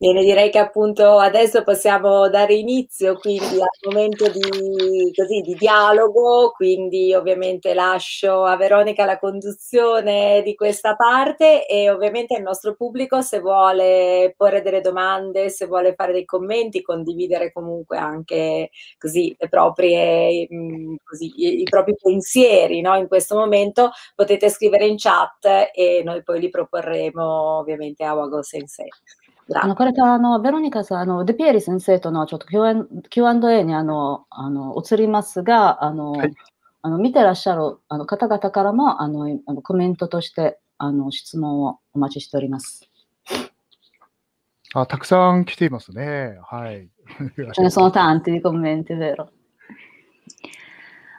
Bene, direi che appunto adesso possiamo dare inizio quindi al momento di, così, di, dialogo, quindi ovviamente lascio a Veronica la conduzione di questa parte e ovviamente al nostro pubblico se vuole porre delle domande, se vuole fare dei commenti, condividere comunque anche così, proprie, così, i propri pensieri no? in questo momento, potete scrivere in chat e noi poi li proporremo ovviamente a Wago Sensei. あのこれとあのベロニカさん、あのデピエリ先生とのちょっと Q&A にあのあの移りますが、あの、はい、あの見てらっしゃるあの方々からもあのあのコメントとしてあの質問をお待ちしております。あたくさん来ていますね。はい。そのターンというコメントで m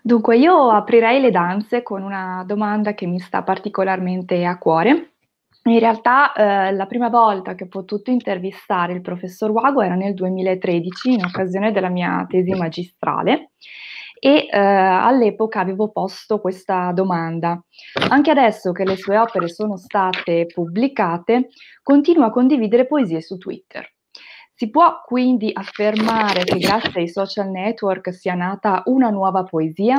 Dunque, io aprirei le danze con una domanda che mi sta particolarmente a cuore. In realtà eh, la prima volta che ho potuto intervistare il professor Wago era nel 2013 in occasione della mia tesi magistrale e eh, all'epoca avevo posto questa domanda. Anche adesso che le sue opere sono state pubblicate, continua a condividere poesie su Twitter. Si può quindi affermare che grazie ai social network sia nata una nuova poesia?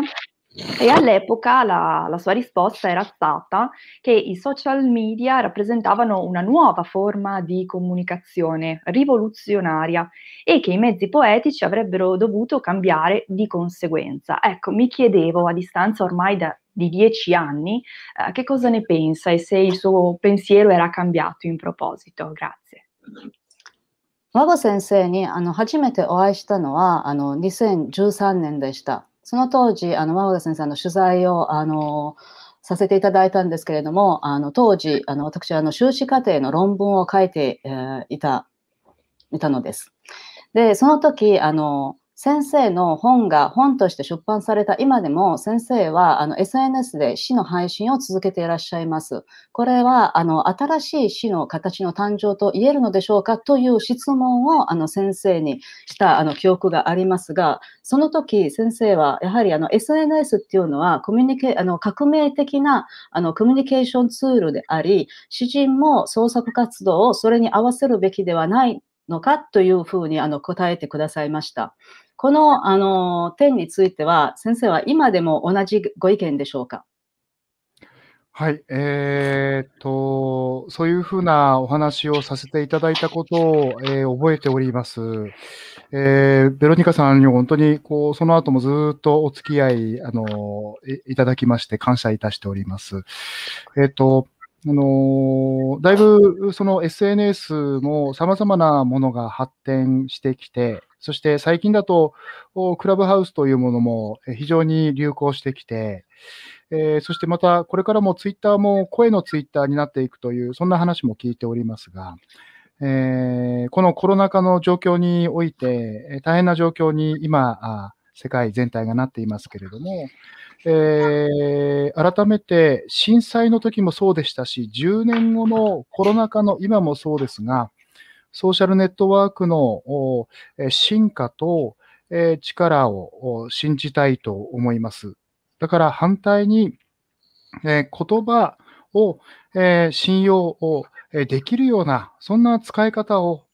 E all'epoca la, la, sua risposta era stata che i social media rappresentavano una nuova forma di comunicazione rivoluzionaria e che i mezzi poetici avrebbero dovuto cambiare di conseguenza. Ecco, mi chiedevo a distanza ormai da, di dieci anni eh, che cosa ne pensa e se il suo pensiero era cambiato in proposito. Grazie. 和先生にあの初めてお会いしたのはあの2013年でした。その当時、あの、マワガ先生の取材を、あの、させていただいたんですけれども、あの、当時、あの、私は、あの、修士課程の論文を書いて、えー、いた、いたのです。で、その時、あの、先生の本が本として出版された今でも先生はあの SNS で詩の配信を続けていらっしゃいます。これはあの新しい詩の形の誕生と言えるのでしょうかという質問をあの先生にしたあの記憶がありますが、その時先生はやはりあの SNS っていうのはコミュニケあの革命的なあのコミュニケーションツールであり、詩人も創作活動をそれに合わせるべきではないのかというふうにあの答えてくださいました。このあの点については、先生は今でも同じご意見でしょうか。はい、えー、っと、そういうふうなお話をさせていただいたことを、えー、覚えております。えー、ベロニカさんに本当に、こう、その後もずっとお付き合い、あの、いただきまして感謝いたしております。えー、っと、あのだいぶその SNS も様々なものが発展してきて、そして最近だとクラブハウスというものも非常に流行してきて、えー、そしてまたこれからもツイッターも声のツイッターになっていくという、そんな話も聞いておりますが、えー、このコロナ禍の状況において、大変な状況に今、世界全体がなっていますけれども、えー、改めて震災の時もそうでしたし、10年後のコロナ禍の今もそうですが、ソーシャルネットワークの進化と力を信じたいと思います。だから反対に、え言葉を、え信用を、えできるような、そんな使い方を、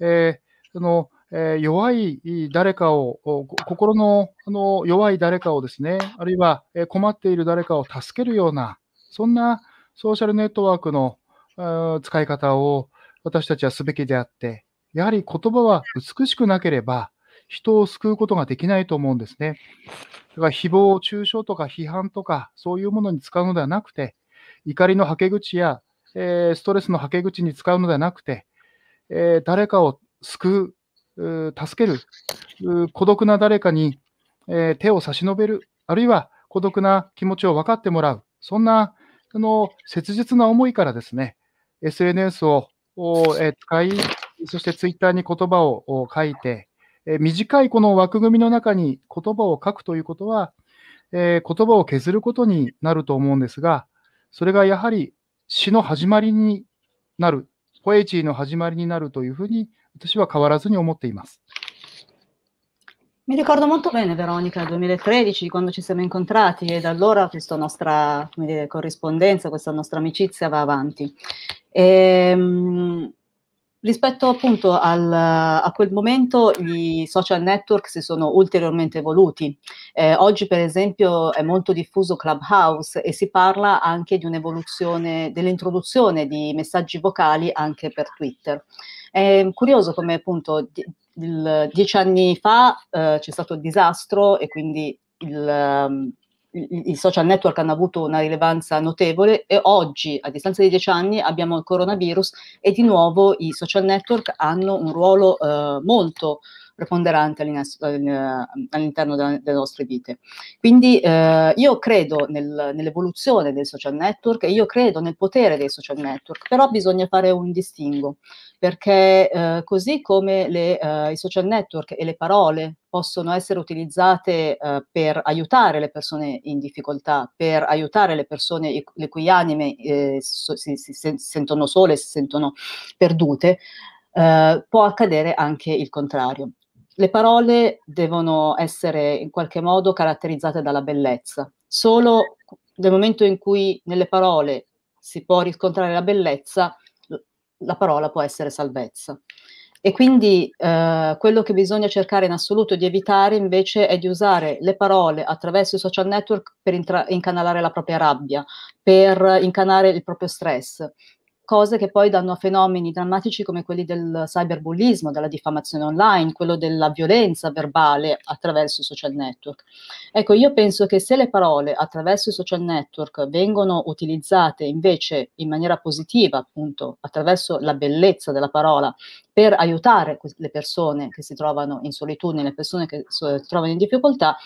えー、そのえー、弱い誰かを、心のあの弱い誰かをですね、あるいは困っている誰かを助けるような、そんなソーシャルネットワークの使い方を私たちはすべきであって、やはり言葉は美しくなければ、人を救うことができないと思うんですね。だから誹謗中傷とか批判とか、そういうものに使うのではなくて、怒りのはけ口や、えー、ストレスのはけ口に使うのではなくて、えー、誰かを救う助ける、孤独な誰かに手を差し伸べる、あるいは孤独な気持ちを分かってもらう、そんなあの切実な思いからですね、SNS を使い、そしてツイッターに言葉を書いて、短いこの枠組みの中に言葉を書くということは、言葉を削ることになると思うんですが、それがやはり詩の始まりになる、ポエチーの始まりになるというふうに私は変わらずに思っています。Mi ricordo molto bene Veronica nel 2013 quando ci siamo incontrati e da allora questa nostra dire, corrispondenza, questa nostra amicizia va avanti. E, ehm, Rispetto appunto al, a quel momento i social network si sono ulteriormente evoluti. Eh, oggi per esempio è molto diffuso Clubhouse e si parla anche di un'evoluzione, dell'introduzione di messaggi vocali anche per Twitter. È curioso come appunto il, dieci anni fa eh, c'è stato il disastro e quindi il, i social network hanno avuto una rilevanza notevole e oggi, a distanza di dieci anni, abbiamo il coronavirus e di nuovo i social network hanno un ruolo eh, molto preponderante all'interno delle nostre vite. Quindi eh, io credo nel, nell'evoluzione dei social network e io credo nel potere dei social network, però bisogna fare un distinguo, perché eh, così come le, eh, i social network e le parole possono essere utilizzate eh, per aiutare le persone in difficoltà, per aiutare le persone le cui anime eh, so, si, si, sentono sole, si sentono perdute, eh, può accadere anche il contrario le parole devono essere in qualche modo caratterizzate dalla bellezza. Solo nel momento in cui nelle parole si può riscontrare la bellezza, la parola può essere salvezza. E quindi eh, quello che bisogna cercare in assoluto di evitare invece è di usare le parole attraverso i social network per incanalare la propria rabbia, per incanalare il proprio stress, cose che poi danno a fenomeni drammatici come quelli del cyberbullismo, della diffamazione online, quello della violenza verbale attraverso i social network. Ecco, io penso che se le parole attraverso i social network vengono utilizzate invece in maniera positiva, appunto, attraverso la bellezza della parola, per aiutare le persone che si trovano in solitudine, le persone che si trovano in difficoltà,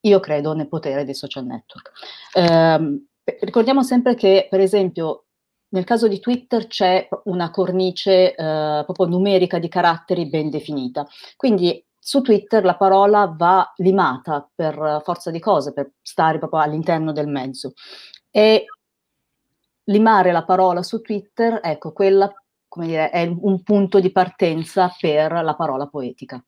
io credo nel potere dei social network. Eh, ricordiamo sempre che, per esempio, nel caso di Twitter c'è una cornice eh, proprio numerica di caratteri ben definita. Quindi su Twitter la parola va limata per forza di cose, per stare proprio all'interno del mezzo. E limare la parola su Twitter, ecco, quella dire, è un punto di partenza per la parola poetica.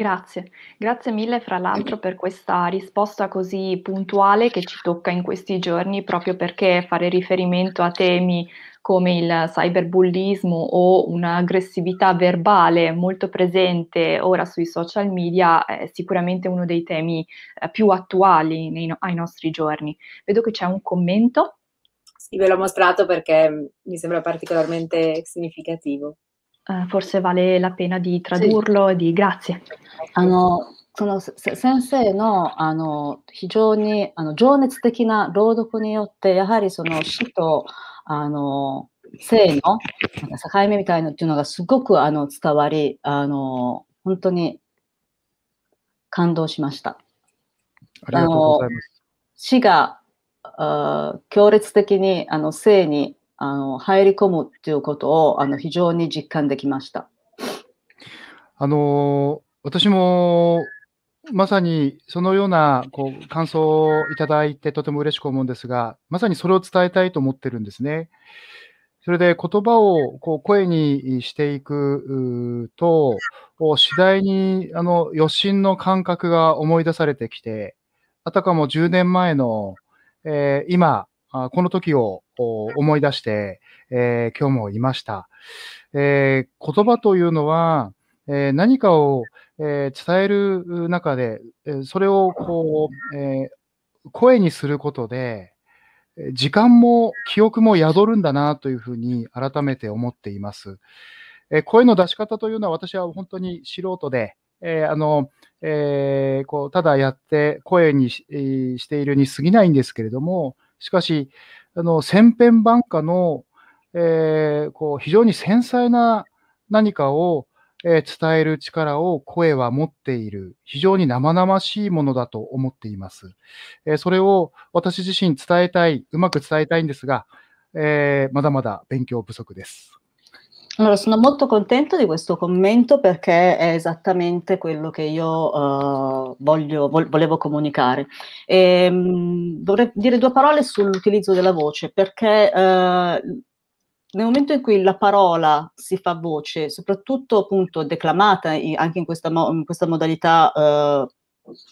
Grazie, grazie mille fra l'altro per questa risposta così puntuale che ci tocca in questi giorni, proprio perché fare riferimento a temi come il cyberbullismo o un'aggressività verbale molto presente ora sui social media è sicuramente uno dei temi eh, più attuali nei, ai nostri giorni. Vedo che c'è un commento. Sì, ve l'ho mostrato perché mm, mi sembra particolarmente significativo. forse vale la pena di tradurlo e di grazie. あのその先生のあの非常にあの情熱的な朗読によって、やはりその死とあの性の境目みたいなっていうのがすごくあの伝わり、あの本当に感動しました。あの死が強烈的にあの性にあの入り込むっていうことをあの非常に実感できました。あの私もまさにそのようなこう感想をいただいてとても嬉しく思うんですが、まさにそれを伝えたいと思ってるんですね。それで言葉をこう声にしていくと、次第にあの余震の感覚が思い出されてきて、あたかも10年前の、えー、今、この時を思い出して、えー、今日もいました。えー、言葉というのは、えー、何かを、え伝える中で、えそれをこう、え声にすることで、時間も記憶も宿るんだなというふうに改めて思っています。え声の出し方というのは私は本当に素人で、えー、あの、えー、こう、ただやって声にし,、しているに過ぎないんですけれども、しかし、あの千変万化の、えー、こう非常に繊細な何かを、えー、伝える力を声は持っている、非常に生々しいものだと思っています。えー、それを私自身伝えたい、うまく伝えたいんですが、えー、まだまだ勉強不足です。Allora, sono molto contenta di questo commento perché è esattamente quello che io uh, voglio, vo- volevo comunicare. E, ehm, mh, vorrei dire due parole sull'utilizzo della voce perché uh, nel momento in cui la parola si fa voce, soprattutto appunto declamata anche in questa, mo- in questa modalità eh,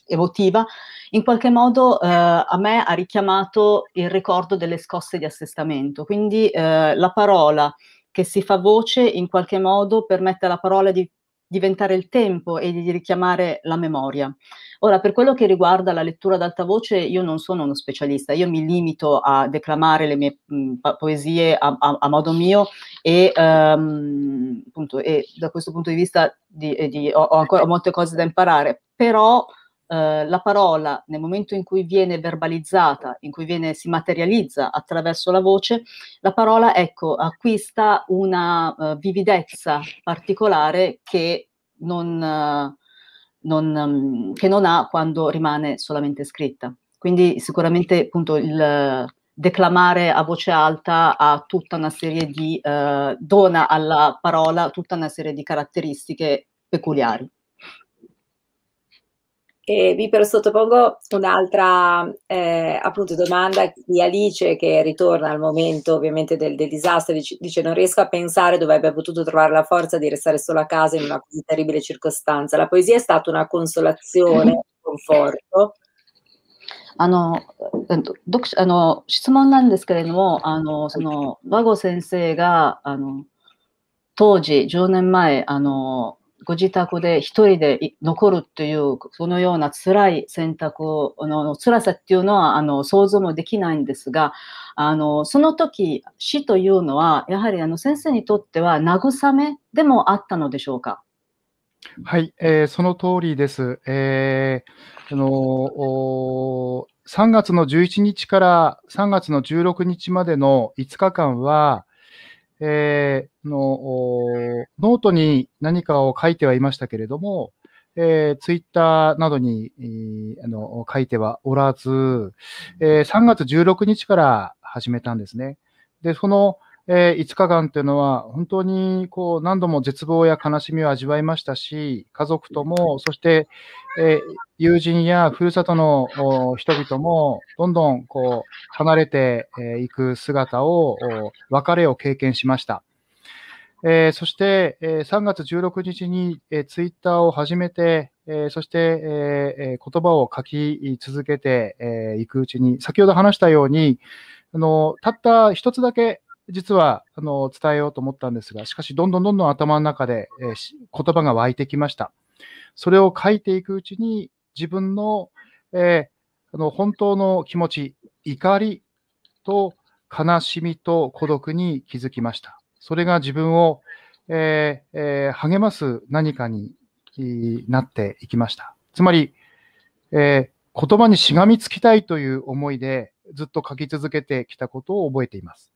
emotiva, in qualche modo eh, a me ha richiamato il ricordo delle scosse di assestamento. Quindi eh, la parola che si fa voce in qualche modo permette alla parola di diventare il tempo e di richiamare la memoria. Ora, per quello che riguarda la lettura ad alta voce, io non sono uno specialista, io mi limito a declamare le mie mm, poesie a, a, a modo mio e, um, appunto, e, da questo punto di vista di, di, ho, ho ancora molte cose da imparare, però eh, la parola nel momento in cui viene verbalizzata, in cui viene, si materializza attraverso la voce, la parola ecco, acquista una uh, vividezza particolare che non, uh, non, um, che non, ha quando rimane solamente scritta. Quindi sicuramente appunto il declamare a voce alta ha tutta una serie di, uh, dona alla parola tutta una serie di caratteristiche peculiari. E vi sottopongo un'altra eh, appunto domanda di Alice che ritorna al momento ovviamente del, del, disastro, dice, dice non riesco a pensare dove abbia potuto trovare la forza di restare solo a casa in una così terribile circostanza. La poesia è stata una consolazione, un conforto. あの読あの質問なんですけれども、あのその和合先生があの当時10年前あのご自宅で一人で残るという、そのような辛い選択を、あの辛さっていうのはあの想像もできないんですが、あのその時死というのは、やはりあの先生にとっては慰めでもあったのでしょうか。はい、えー、その通りです。えー、あの3月の11日から3月の16日までの5日間は、えー、の、ノートに何かを書いてはいましたけれども、えー、ツイッターなどに、えー、あの書いてはおらず、えー、3月16日から始めたんですね。で、その、えー、5日間っていうのは、本当にこう何度も絶望や悲しみを味わいましたし、家族とも、そして、えー、友人やふるさとの人々も、どんどんこう離れてい、えー、く姿を、別れを経験しました。えー、そして、えー、3月16日に、えー、ツイッターを始めて、えー、そして、えー、言葉を書き続けてい、えー、くうちに、先ほど話したように、あのたった一つだけ実はあの伝えようと思ったんですが、しかしどんどんどんどん頭の中で、えー、言葉が湧いてきました。それを書いていくうちに自分の、えー、あの本当の気持ち、怒りと悲しみと孤独に気づきました。それが自分を、えーえー、励ます何かになっていきました。つまり、えー、言葉にしがみつきたいという思いでずっと書き続けてきたことを覚えています。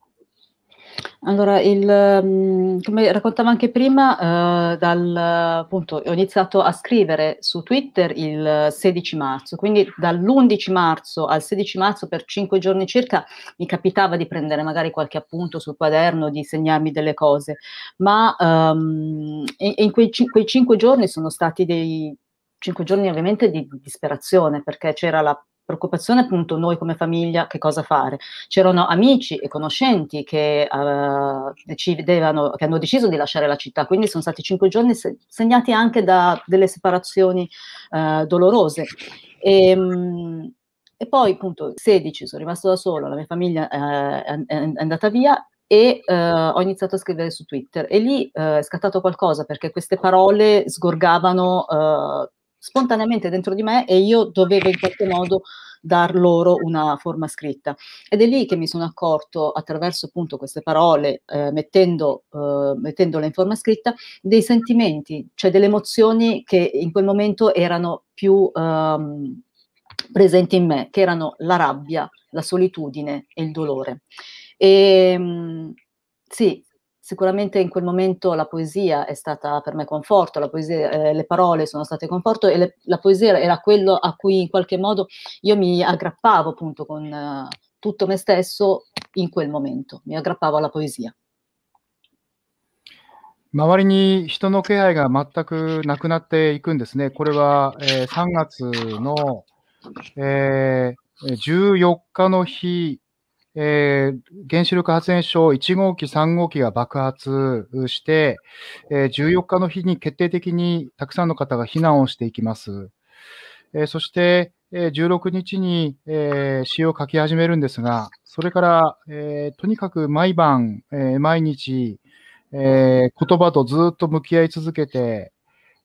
Allora, il, mm, come raccontavo anche prima, uhm, dal appunto ho iniziato a scrivere su Twitter il 16 marzo, quindi dall'11 marzo al 16 marzo per 5 giorni circa mi capitava di prendere magari qualche appunto sul quaderno, di segnarmi delle cose, ma, uhm, e in quei cin quei 5 giorni sono stati dei 5 giorni ovviamente di disperazione, perché c'era la preoccupazione appunto noi come famiglia che cosa fare. C'erano amici e conoscenti che, uh, eh, ci che hanno deciso di lasciare la città, quindi sono stati cinque giorni segnati anche da delle separazioni uh, dolorose. E, um, e poi appunto 16 sono rimasto da solo, la mia famiglia eh, è, andata via e eh, ho iniziato a scrivere su Twitter e lì eh, è scattato qualcosa perché queste parole sgorgavano eh, spontaneamente dentro di me e io dovevo in qualche modo dar loro una forma scritta. Ed è lì che mi sono accorto, attraverso appunto queste parole, eh, mettendo, eh, mettendole in forma scritta, dei sentimenti, cioè delle emozioni che in quel momento erano più ehm, presenti in me, che erano la rabbia, la solitudine e il dolore. E, ehm, sì, sicuramente in quel momento la poesia è stata per me conforto, poesia, eh, le parole sono state conforto e le, la poesia era quello a cui in qualche modo io mi aggrappavo appunto con eh, tutto me stesso in quel momento, mi aggrappavo alla poesia. 周りに人の気配が全くなくなっていくんですね。これは、えー、3月の、えー、14日の日えー、原子力発電所1号機、3号機が爆発して、えー、14日の日に決定的にたくさんの方が避難をしていきます。えー、そして、えー、16日に、えー、詩を書き始めるんですが、それから、えー、とにかく毎晩、えー、毎日、えー、言葉とずっと向き合い続けて、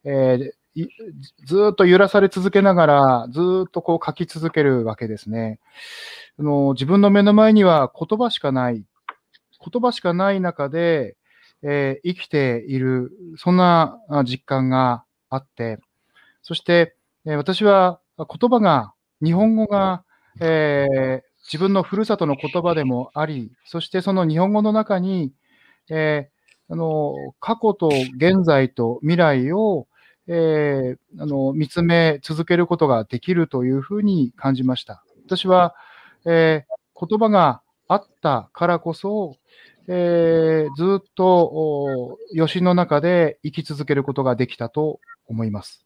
えー、ずっと揺らされ続けながら、ずっとこう書き続けるわけですね。あの自分の目の前には言葉しかない。言葉しかない中で、えー、生きている、そんな実感があって、そして、えー、私は言葉が、日本語が、えー、自分のふるさとの言葉でもあり、そしてその日本語の中に、えあの過去と現在と未来をえー、あの見つめ続けることができるというふうに感じました。私は、えー、言葉があったからこそ、えー、ずっと余震の中で生き続けることができたと思います。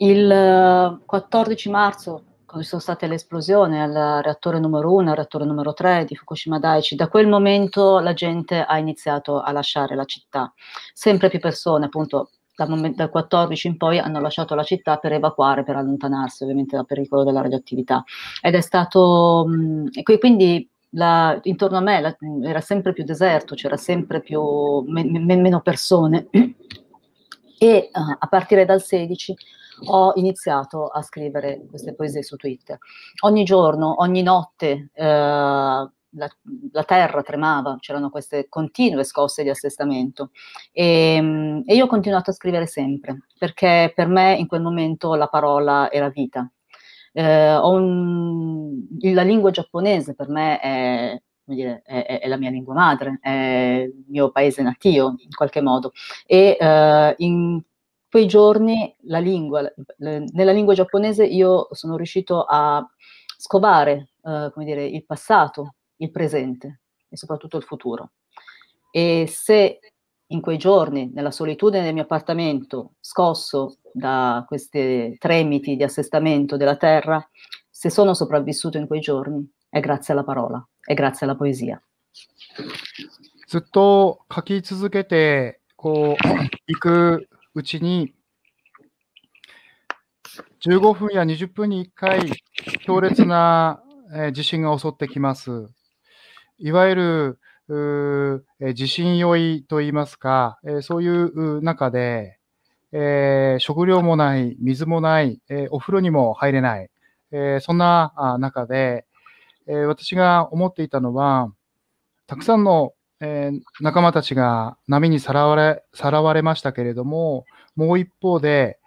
Il 14 marzo ci sono state le esplosioni al reattore numero 1, al reattore numero 3 di Fukushima Daiichi, da quel momento la gente ha iniziato a lasciare la città. Sempre più persone, appunto, dal, momento, dal 14 in poi hanno lasciato la città per evacuare, per allontanarsi ovviamente dal pericolo della radioattività. Ed è stato, mh, mhmm, quindi la, intorno a me la, mhmm, era sempre più deserto, c'era sempre più, me, me, meno persone. E uh, a partire dal 16 ho iniziato a scrivere queste poesie su Twitter. Ogni giorno, ogni notte eh, la, la, terra tremava, c'erano queste continue scosse di assestamento e, ehm, e io ho continuato a scrivere sempre perché per me in quel momento la parola era vita. Eh, un, la lingua giapponese per me è, dire, è, è, la mia lingua madre, è il mio paese natio in qualche modo e eh, in quei giorni la lingua, le, nella lingua giapponese io sono riuscito a scovare, eh, come dire, il passato, il presente e soprattutto il futuro. E se in quei giorni, nella solitudine del mio appartamento, scosso da questi tremiti di assestamento della terra, se sono sopravvissuto in quei giorni, è grazie alla parola, è grazie alla poesia. ずっと書き続けてこういくうちに、15分や20分に1回、強烈な地震が襲ってきます。いわゆる、地震酔いといいますか、そういう中で、えー、食料もない、水もない、えー、お風呂にも入れない、えー、そんな中で、え私が思っていたのは、たくさんのえー、仲間たちが波にさらわれ、さらわれましたけれども、もう一方で、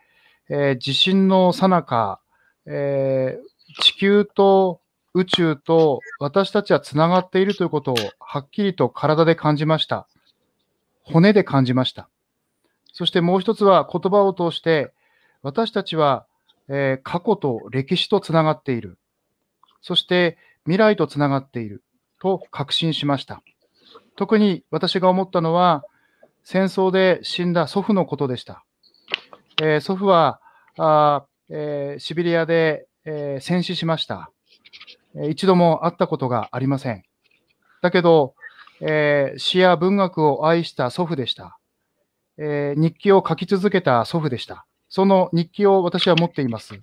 えー、地震のさなか、えー、地球と宇宙と私たちはつながっているということをはっきりと体で感じました。骨で感じました。そしてもう一つは言葉を通して、私たちは、え過去と歴史とつながっている。そして未来とつながっていると確信しました。特に私が思ったのは、戦争で死んだ祖父のことでした。えー、祖父はあ、えー、シベリアで、えー、戦死しました、え一度も会ったことがありません。だけど、えー、詩や文学を愛した祖父でした、えー。日記を書き続けた祖父でした。その日記を私は持っています。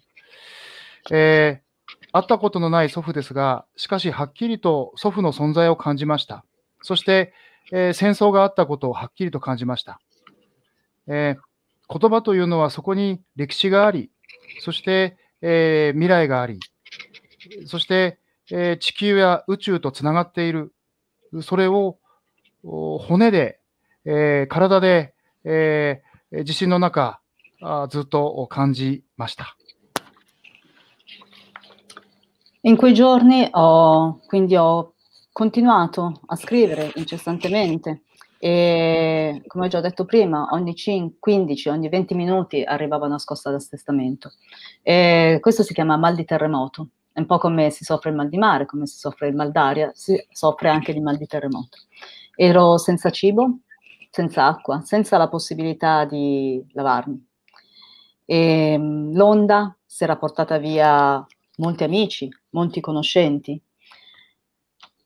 えー、会ったことのない祖父ですが、しかしはっきりと祖父の存在を感じました。そして、えー、戦争があったことをはっきりと感じました。えー、言葉というのはそこに歴史があり、そして、えー、未来があり、そして、え地球や宇宙とつながっている、それを骨で、え体で、え地震の中あ、ずっと感じました。In quei giorni ho, quindi ho continuato a scrivere incessantemente e come ho già detto prima ogni 15, ogni 20 minuti arrivava una scossa d'assestamento. E questo si chiama mal di terremoto, è un po' come si soffre il mal di mare, come si soffre il mal d'aria, si soffre anche di mal di terremoto. Ero senza cibo, senza acqua, senza la possibilità di lavarmi. E ehm, l'onda si era portata via molti amici, molti conoscenti,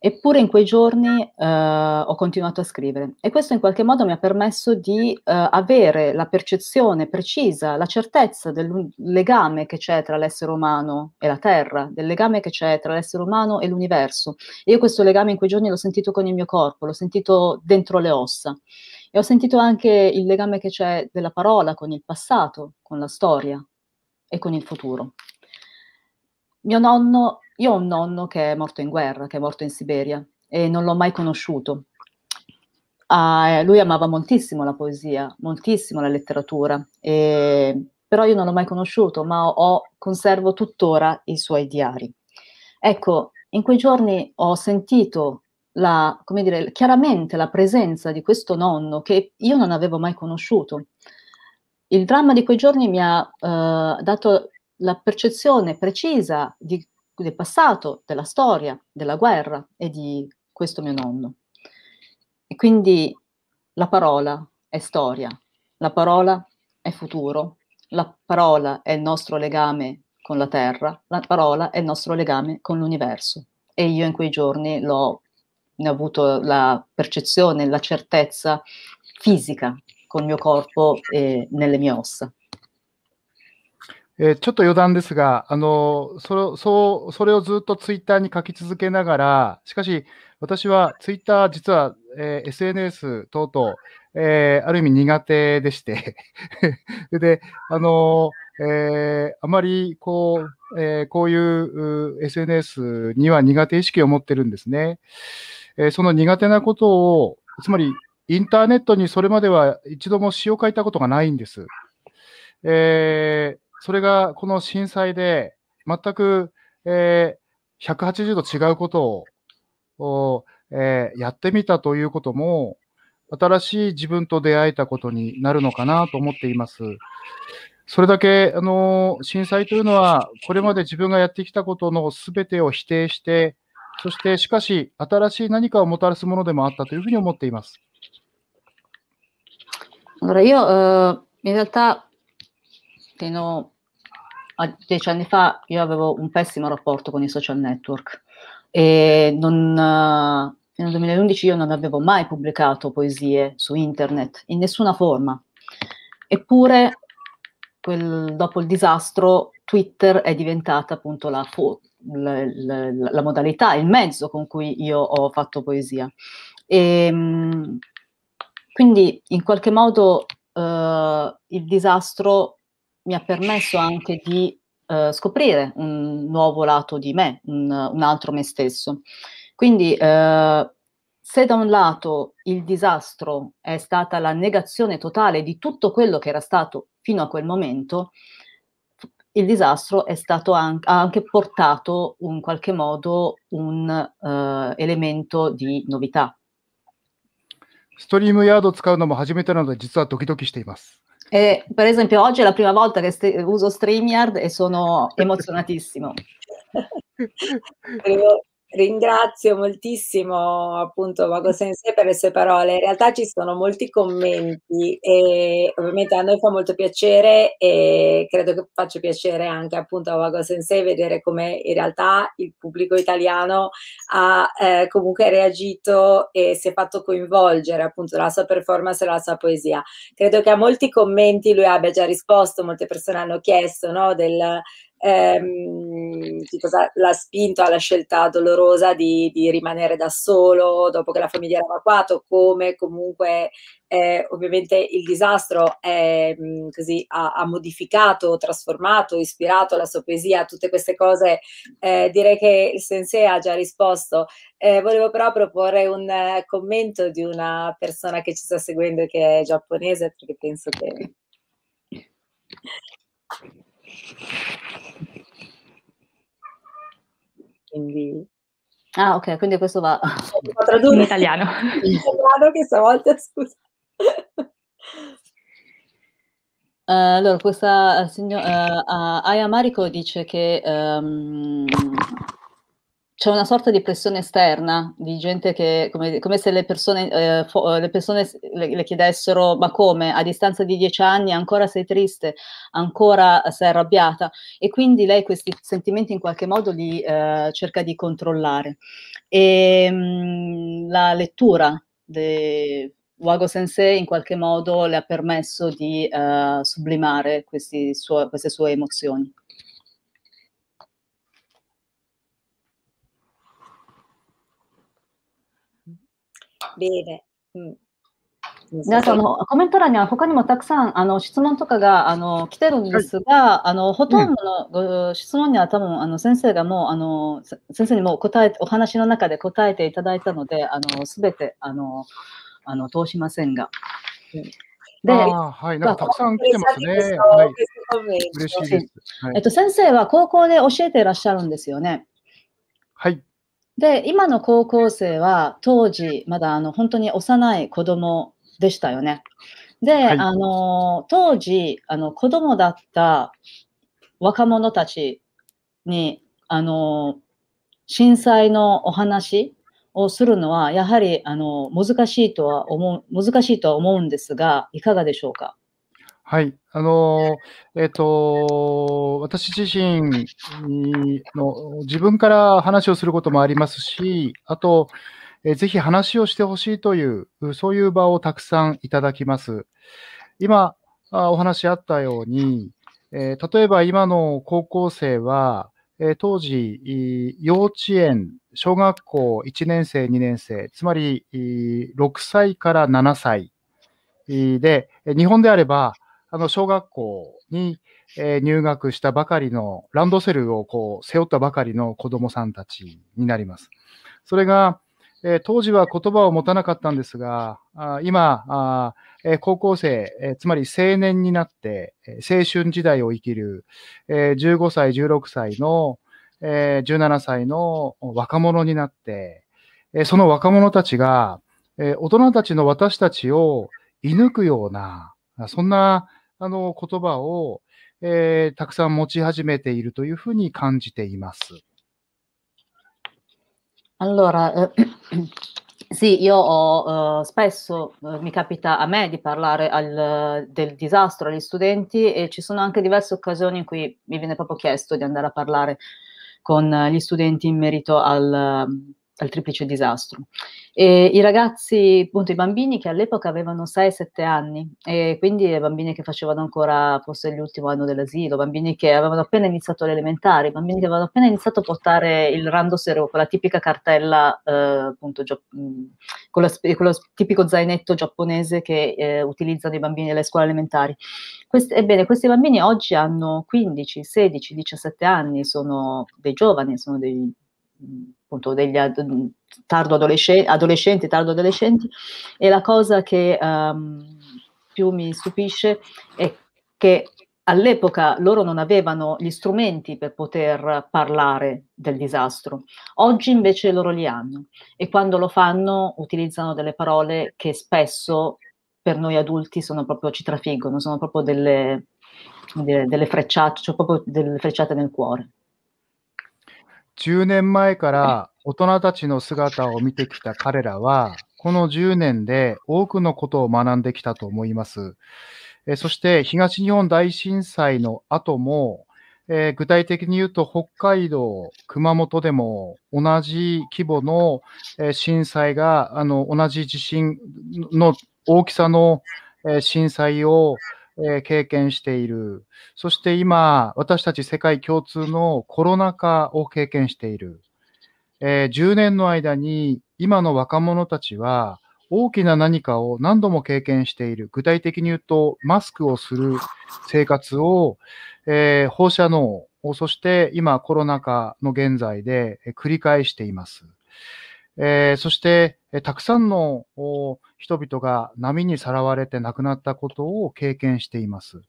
Eppure in quei giorni eh, ho continuato a scrivere e questo in qualche modo mi ha permesso di eh, avere la percezione precisa, la certezza del legame che c'è tra l'essere umano e la Terra, del legame che c'è tra l'essere umano e l'universo. E io questo legame in quei giorni l'ho sentito con il mio corpo, l'ho sentito dentro le ossa e ho sentito anche il legame che c'è della parola con il passato, con la storia e con il futuro. Mio nonno io ho un nonno che è morto in guerra, che è morto in Siberia e non l'ho mai conosciuto. Ah, eh, lui amava moltissimo la poesia, moltissimo la letteratura, e, però io non l'ho mai conosciuto, ma ho, conservo tuttora i suoi diari. Ecco, in quei giorni ho sentito la, dire, chiaramente la presenza di questo nonno che io non avevo mai conosciuto. Il dramma di quei giorni mi ha eh, dato la percezione precisa di del passato, della storia, della guerra e di questo mio nonno. E quindi la parola è storia, la parola è futuro, la parola è il nostro legame con la terra, la parola è il nostro legame con l'universo. E io in quei giorni l'ho, ne ho avuto la percezione, la certezza fisica col mio corpo e nelle mie ossa. えー、ちょっと余談ですが、あのそそうそれをずっとツイッターに書き続けながら、しかし、私はツイッター、実は、えー、SNS 等々、えー、ある意味苦手でして で、あのえあまりこう、えこういう SNS には苦手意識を持ってるんですね。えその苦手なことを、つまりインターネットにそれまでは一度も詩を書いたことがないんです。えーそれがこの震災で全く、えー、180度違うことを、えー、やってみたということも、新しい自分と出会えたことになるのかなと思っています。それだけ、あのー、震災というのは、これまで自分がやってきたことのすべてを否定して、そして、しかし、新しい何かをもたらすものでもあったというふうに思っています。Allora io eh, in realtà teno, a dieci anni fa io avevo un pessimo rapporto con i social network e non, eh, nel 2011 io non avevo mai pubblicato poesie su internet in nessuna forma. Eppure quel, dopo il disastro Twitter è diventata appunto la, la, la, la, modalità, il mezzo con cui io ho fatto poesia. E, ehm, quindi in qualche modo eh, il disastro mi ha permesso anche di eh, scoprire un nuovo lato di me, un, un altro me stesso. Quindi eh, se da un lato il disastro è stata la negazione totale di tutto quello che era stato fino a quel momento, il disastro è stato anche, ha anche portato in qualche modo un uh, elemento di novità. Stream Yard ストリームヤードを使うのも初めてなので、実はドキドキしています。eh, per esempio, oggi è la prima volta che st- uso StreamYard e sono emozionatissimo. Ringrazio moltissimo appunto Mago Sensei per le sue parole. In realtà ci sono molti commenti e ovviamente a noi fa molto piacere e credo che faccia piacere anche appunto a Mago Sensei vedere come in realtà il pubblico italiano ha eh, comunque reagito e si è fatto coinvolgere appunto la sua performance e la sua poesia. Credo che a molti commenti lui abbia già risposto, molte persone hanno chiesto no, del, ehm, cosa l'ha spinto alla scelta dolorosa di, di, rimanere da solo dopo che la famiglia era evacuata, come comunque eh, ovviamente il disastro è, mm, così, ha, ha, modificato, trasformato, ispirato la sua poesia, tutte queste cose eh, direi che il sensei ha già risposto. Eh, volevo però proporre un eh, commento di una persona che ci sta seguendo che è giapponese perché penso che... quindi... Ah, ok, quindi questo va... Cioè, in italiano. In italiano che stavolta, scusa. Uh, allora, questa eh, signora eh, uh, uh, Aya Marico dice che um, c'è una sorta di pressione esterna, di gente che, come, come se le persone, eh, fo- eh, le, persone le, le, chiedessero, ma come, a distanza di dieci anni ancora sei triste, ancora sei arrabbiata, e quindi lei questi sentimenti in qualche modo li eh, cerca di controllare. E ehm, mh, la lettura di Wago Sensei in qualche modo le ha permesso di eh, sublimare suo- queste sue emozioni. 例で。うん皆さんのコメント欄には他にもたくさんあの質問とかがあの来てるんですが、はい、あのほとんどの、うん、質問には多分あの先生がもうあの先生にも答えお話の中で答えていただいたのであの全てあのあの通しませんが。うんで、あはい、なんかたくさん来てますね。はい、嬉しいです。はい、えっと先生は高校で教えていらっしゃるんですよね。はい。で、今の高校生は当時、まだあの本当に幼い子供でしたよね。で、はい、あの、当時、あの子供だった若者たちに、あの、震災のお話をするのは、やはり、あの、難しいとは思う、難しいとは思うんですが、いかがでしょうかはい。あのえっ、ー、と、私自身の、自分から話をすることもありますし、あと、えー、ぜひ話をしてほしいという、そういう場をたくさんいただきます。今、あお話あったように、え例えば今の高校生は、え当時、幼稚園、小学校1年生、2年生、つまり6歳から7歳で、日本であれば、あの、小学校に、え入学したばかりの、ランドセルをこう、背負ったばかりの子供さんたちになります。それが、え当時は言葉を持たなかったんですが、あ今あ、え高校生、えつまり青年になって、青春時代を生きる、え15歳、16歳の、え17歳の若者になって、えその若者たちが、え大人たちの私たちを射抜くような、そんなあの、言葉を、えー、たくさん持ち始めているというふうに感じています。Allora, eh, sì, io ho, eh, spesso eh, mi capita a me di parlare al, del disastro agli studenti e ci sono anche diverse occasioni in cui mi viene proprio chiesto di andare a parlare con gli studenti in merito al, al triplice disastro. E I ragazzi, appunto i bambini che all'epoca avevano 6-7 anni, e quindi bambini che facevano ancora forse l'ultimo anno dell'asilo, bambini che avevano appena iniziato le elementari, bambini che avevano appena iniziato a portare il randosero sero, quella tipica cartella, eh, appunto, gio- mm, con, la, con, lo tipico zainetto giapponese che eh, utilizzano i bambini delle scuole elementari. Quest- ebbene, questi bambini oggi hanno 15, 16, 17 anni, sono dei giovani, sono dei mm, appunto degli ad, tardo adolescenti, adolescenti, tardo adolescenti, e la cosa che um, più mi stupisce è che all'epoca loro non avevano gli strumenti per poter parlare del disastro. Oggi invece loro li hanno e quando lo fanno utilizzano delle parole che spesso per noi adulti sono proprio ci trafiggono, sono proprio delle, delle, delle, frecciate, cioè proprio delle frecciate nel cuore. 10年前から大人たちの姿を見てきた彼らは、この10年で多くのことを学んできたと思います。えそして東日本大震災の後も、えー、具体的に言うと北海道、熊本でも同じ規模の、え震災が、あの、同じ地震の大きさの、え震災を、え経験している。そして今、私たち世界共通のコロナ禍を経験している。え10年の間に今の若者たちは大きな何かを何度も経験している。具体的に言うと、マスクをする生活を、え放射能を、そして今コロナ禍の現在で繰り返しています。えー、そして、えたくさんの人々が波にさらわれて亡くなったことを経験しています。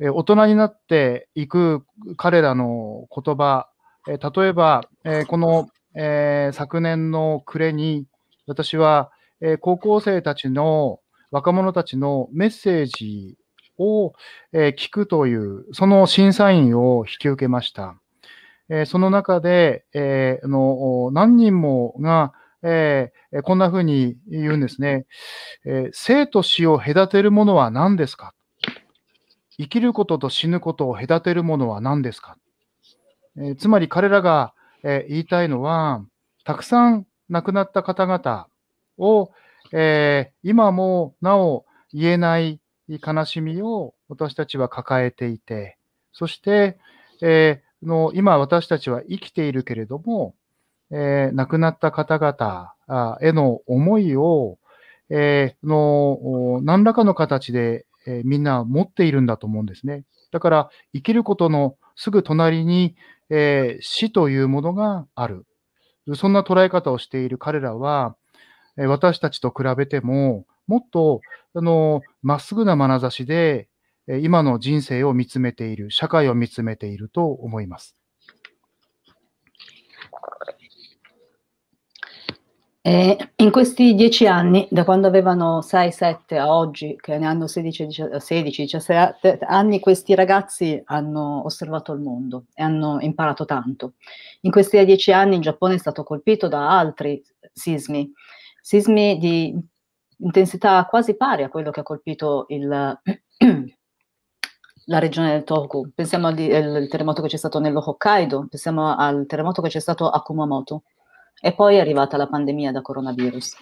え大人になっていく彼らの言葉、え例えば、えこの、え昨年の暮れに、私は、え高校生たちの若者たちのメッセージを、え聞くという、その審査員を引き受けました。えその中で、えー、の何人もが、えー、こんなふうに言うんですね、えー、生と死を隔てるものは何ですか生きることと死ぬことを隔てるものは何ですか、えつまり彼らが、え言いたいのは、たくさん亡くなった方々を、え今もなお言えない悲しみを私たちは抱えていて、そして、えの、今私たちは生きているけれども、えー、亡くなった方々への思いを、えー、の何らかの形で、えー、みんな持っているんだと思うんですね。だから生きることのすぐ隣に、えー、死というものがある。そんな捉え方をしている彼らは、私たちと比べても、もっと、あの、まっすぐな眼差しで今の人生を見つめている、社会を見つめていると思います。Eh, in questi dieci anni, da quando avevano 6-7 a oggi, che ne hanno 16-17 anni, questi ragazzi hanno osservato il mondo e hanno imparato tanto. In questi dieci anni il Giappone è stato colpito da altri sismi, sismi di intensità quasi pari a quello che ha colpito il, la regione del Tohoku, pensiamo al, al terremoto che c'è stato nello Hokkaido, pensiamo al terremoto che c'è stato a Kumamoto e poi è arrivata la pandemia da coronavirus.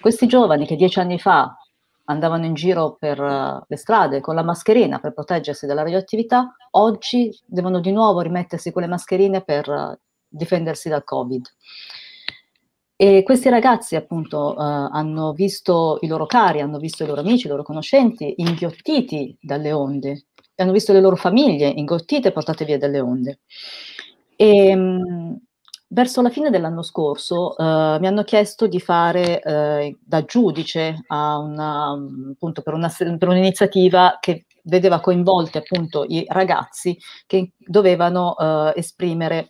Questi giovani che dieci anni fa andavano in giro per uh, le strade con la mascherina per proteggersi dalla radioattività, oggi devono di nuovo rimettersi quelle mascherine per uh, difendersi dal Covid. E questi ragazzi appunto uh, hanno visto i loro cari, hanno visto i loro amici, i loro conoscenti inghiottiti dalle onde che hanno visto le loro famiglie ingottite e portate via dalle onde. E, ehm, verso la fine dell'anno scorso eh, mi hanno chiesto di fare eh, da giudice a una, appunto, per, una, per, un'iniziativa che vedeva coinvolti appunto, i ragazzi che dovevano eh, esprimere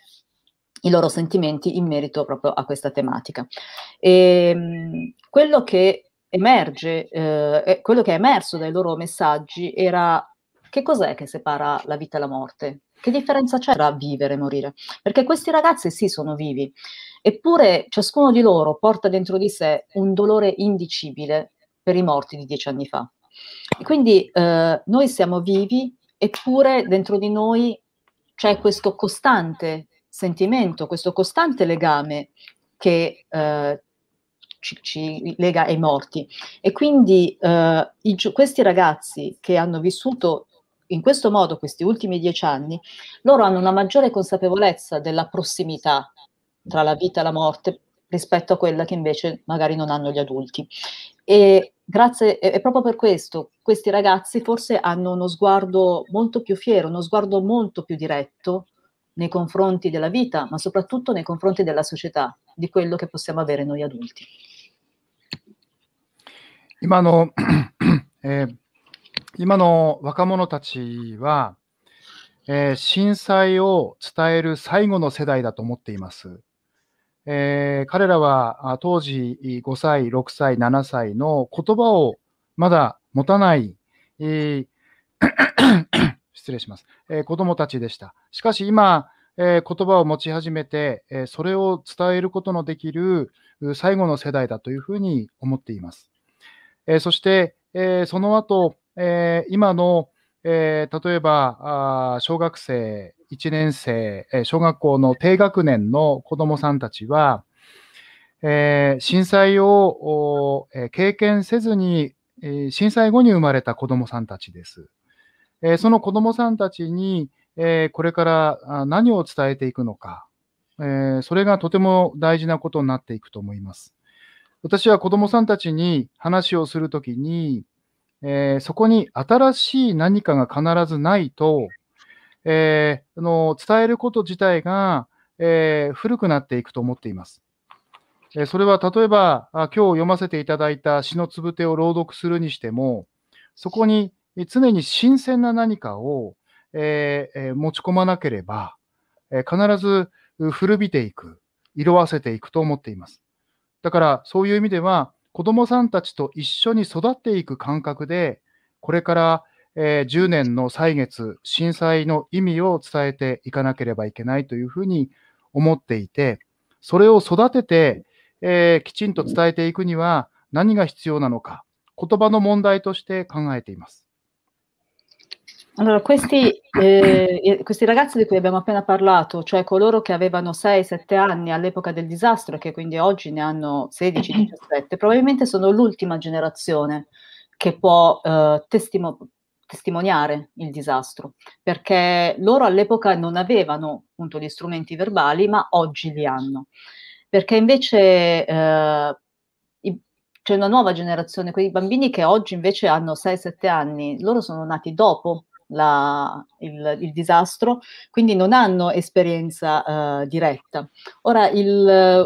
i loro sentimenti in merito proprio a questa tematica. E, ehm, quello che emerge, eh, quello che è emerso dai loro messaggi era che cos'è che separa la vita e la morte? Che differenza c'è tra vivere e morire? Perché questi ragazzi sì sono vivi, eppure ciascuno di loro porta dentro di sé un dolore indicibile per i morti di dieci anni fa. quindi eh, noi siamo vivi, eppure dentro di noi c'è questo costante sentimento, questo costante legame che eh, ci, ci, lega ai morti. E quindi eh, i, questi ragazzi che hanno vissuto in questo modo, questi ultimi dieci anni, loro hanno una maggiore consapevolezza della prossimità tra la vita e la morte rispetto a quella che invece magari non hanno gli adulti. E grazie, e proprio per questo questi ragazzi forse hanno uno sguardo molto più fiero, uno sguardo molto più diretto nei confronti della vita, ma soprattutto nei confronti della società, di quello che possiamo avere noi adulti. Imano, eh, 今の若者たちは、えー、震災を伝える最後の世代だと思っています。えー、彼らは当時5歳、6歳、7歳の言葉をまだ持たない、えー、失礼します、えー、子供たちでした。しかし今、え言葉を持ち始めて、えそれを伝えることのできる最後の世代だというふうに思っています。えそして、えその後、え今の、え例えばあ小学生1年生、え小学校の低学年の子どもさんたちは、え震災を、え経験せずに、え震災後に生まれた子どもさんたちです。えその子どもさんたちに、えこれから何を伝えていくのか、えそれがとても大事なことになっていくと思います。私は子どもさんたちに話をするときに、えー、そこに新しい何かが必ずないと、えー、あの伝えること自体が、えー、古くなっていくと思っています。えそれは例えばあ、今日読ませていただいた詩のつぶてを朗読するにしても、そこに常に新鮮な何かを、えー、持ち込まなければ、え必ず古びていく、色あせていくと思っています。だから、そういう意味では、子どもさんたちと一緒に育っていく感覚で、これから、えー、10年の歳月、震災の意味を伝えていかなければいけないというふうに思っていて、それを育てて、えー、きちんと伝えていくには何が必要なのか、言葉の問題として考えています。Allora, questi, eh, eh, questi, ragazzi di cui abbiamo appena parlato, cioè coloro che avevano 6-7 anni all'epoca del disastro e che quindi oggi ne hanno 16-17, probabilmente sono l'ultima generazione che può eh, testimo- testimoniare il disastro, perché loro all'epoca non avevano appunto gli strumenti verbali, ma oggi li hanno. Perché invece eh, c'è una nuova generazione, quei bambini che oggi invece hanno 6-7 anni, loro sono nati dopo la, il, il, disastro, quindi non hanno esperienza eh, diretta. Ora, il,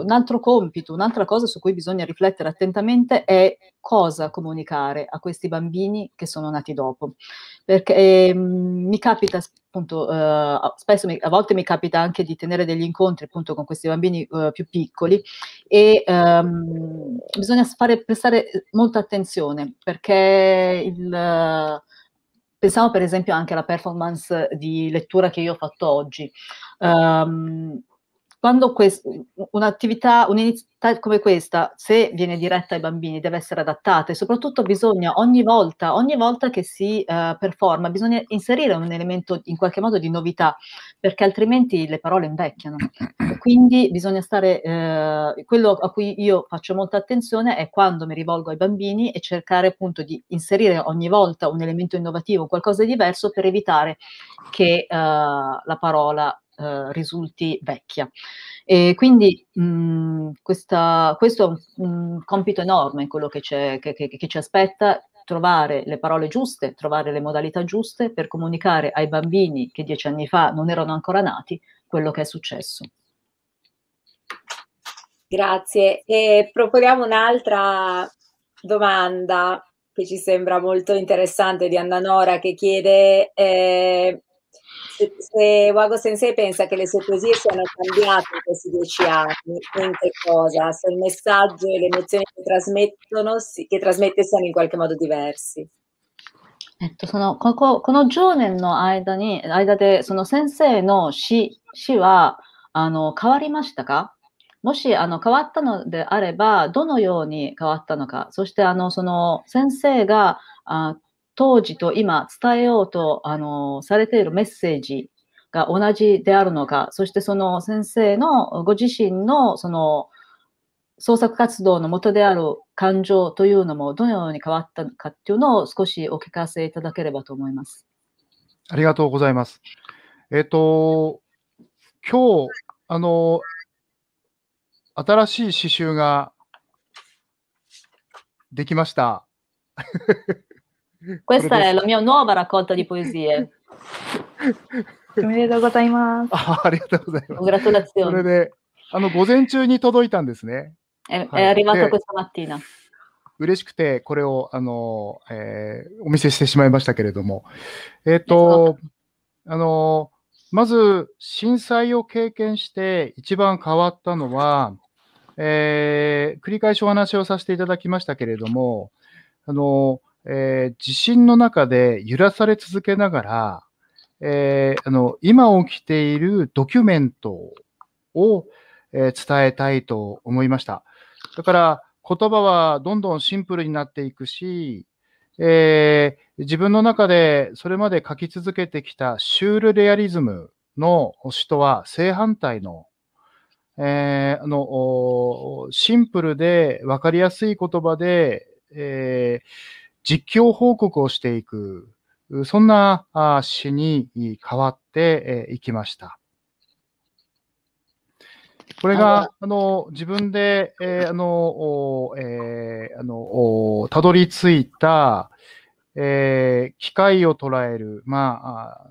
un altro compito, un'altra cosa su cui bisogna riflettere attentamente è cosa comunicare a questi bambini che sono nati dopo. Perché eh, mi capita appunto, eh, spesso mi, a volte mi capita anche di tenere degli incontri appunto con questi bambini eh, più piccoli e ehm, bisogna fare, prestare molta attenzione perché il Pensiamo per esempio anche alla performance di lettura che io ho fatto oggi. Um, quando quest- un'attività, un'iniziativa come questa, se viene diretta ai bambini, deve essere adattata e soprattutto bisogna ogni volta, ogni volta che si uh, performa, bisogna inserire un elemento in qualche modo di novità, perché altrimenti le parole invecchiano. quindi bisogna stare, uh, quello a cui io faccio molta attenzione è quando mi rivolgo ai bambini e cercare appunto di inserire ogni volta un elemento innovativo, qualcosa di diverso per evitare che uh, la parola eh, risulti vecchia. E quindi mh, mhmm, questa, questo è un, un, compito enorme, quello che, che, che, che ci aspetta, trovare le parole giuste, trovare le modalità giuste per comunicare ai bambini che dieci anni fa non erano ancora nati quello che è successo. Grazie. E proponiamo un'altra domanda che ci sembra molto interessante di Anna Nora che chiede eh, se Wago Sensei pensa che le sue poesie siano cambiate in questi dieci anni, in che cosa? Se il messaggio e le emozioni che, trasmettono, che trasmette siano in qualche modo diversi. えっと、そのこここの10年の間に間でその先生の詩詩はあの変わりましたかもしあの変わったのであればどのように変わったのかそしてあのその先生があ ecco, 当時と今伝えようと、あの、されているメッセージが同じであるのか、そしてその先生のご自身のその創作活動のもとである感情というのもどのように変わったのかっていうのを少しお聞かせいただければと思います。ありがとうございます。えっ、ー、と、今日、あの、新しい刺繍ができました。Questa è la mia nuova raccolta di poesie. おめでとうございます。あありがとうございます。そ Congratulazioni. れで、あの、午前中に届いたんですね。え、ありがとうございます。o e 嬉しくて、これを、あの、えーお見せしてしまいましたけれども。えっ、と、あの、まず、震災を経験して一番変わったのは、えー繰り返しお話をさせていただきましたけれども、あの、えー、地震の中で揺らされ続けながら、えー、あの今起きているドキュメントを、えー、伝えたいと思いました。だから言葉はどんどんシンプルになっていくし、えー、自分の中でそれまで書き続けてきたシュールレアリズムの星とは正反対の,、えー、あのシンプルでわかりやすい言葉で、えー実況報告をしていく、そんな詩に変わっていきました。これが、あの、自分で、えー、あの、えー、あの、たどり着いた、えー、機械を捉える、ま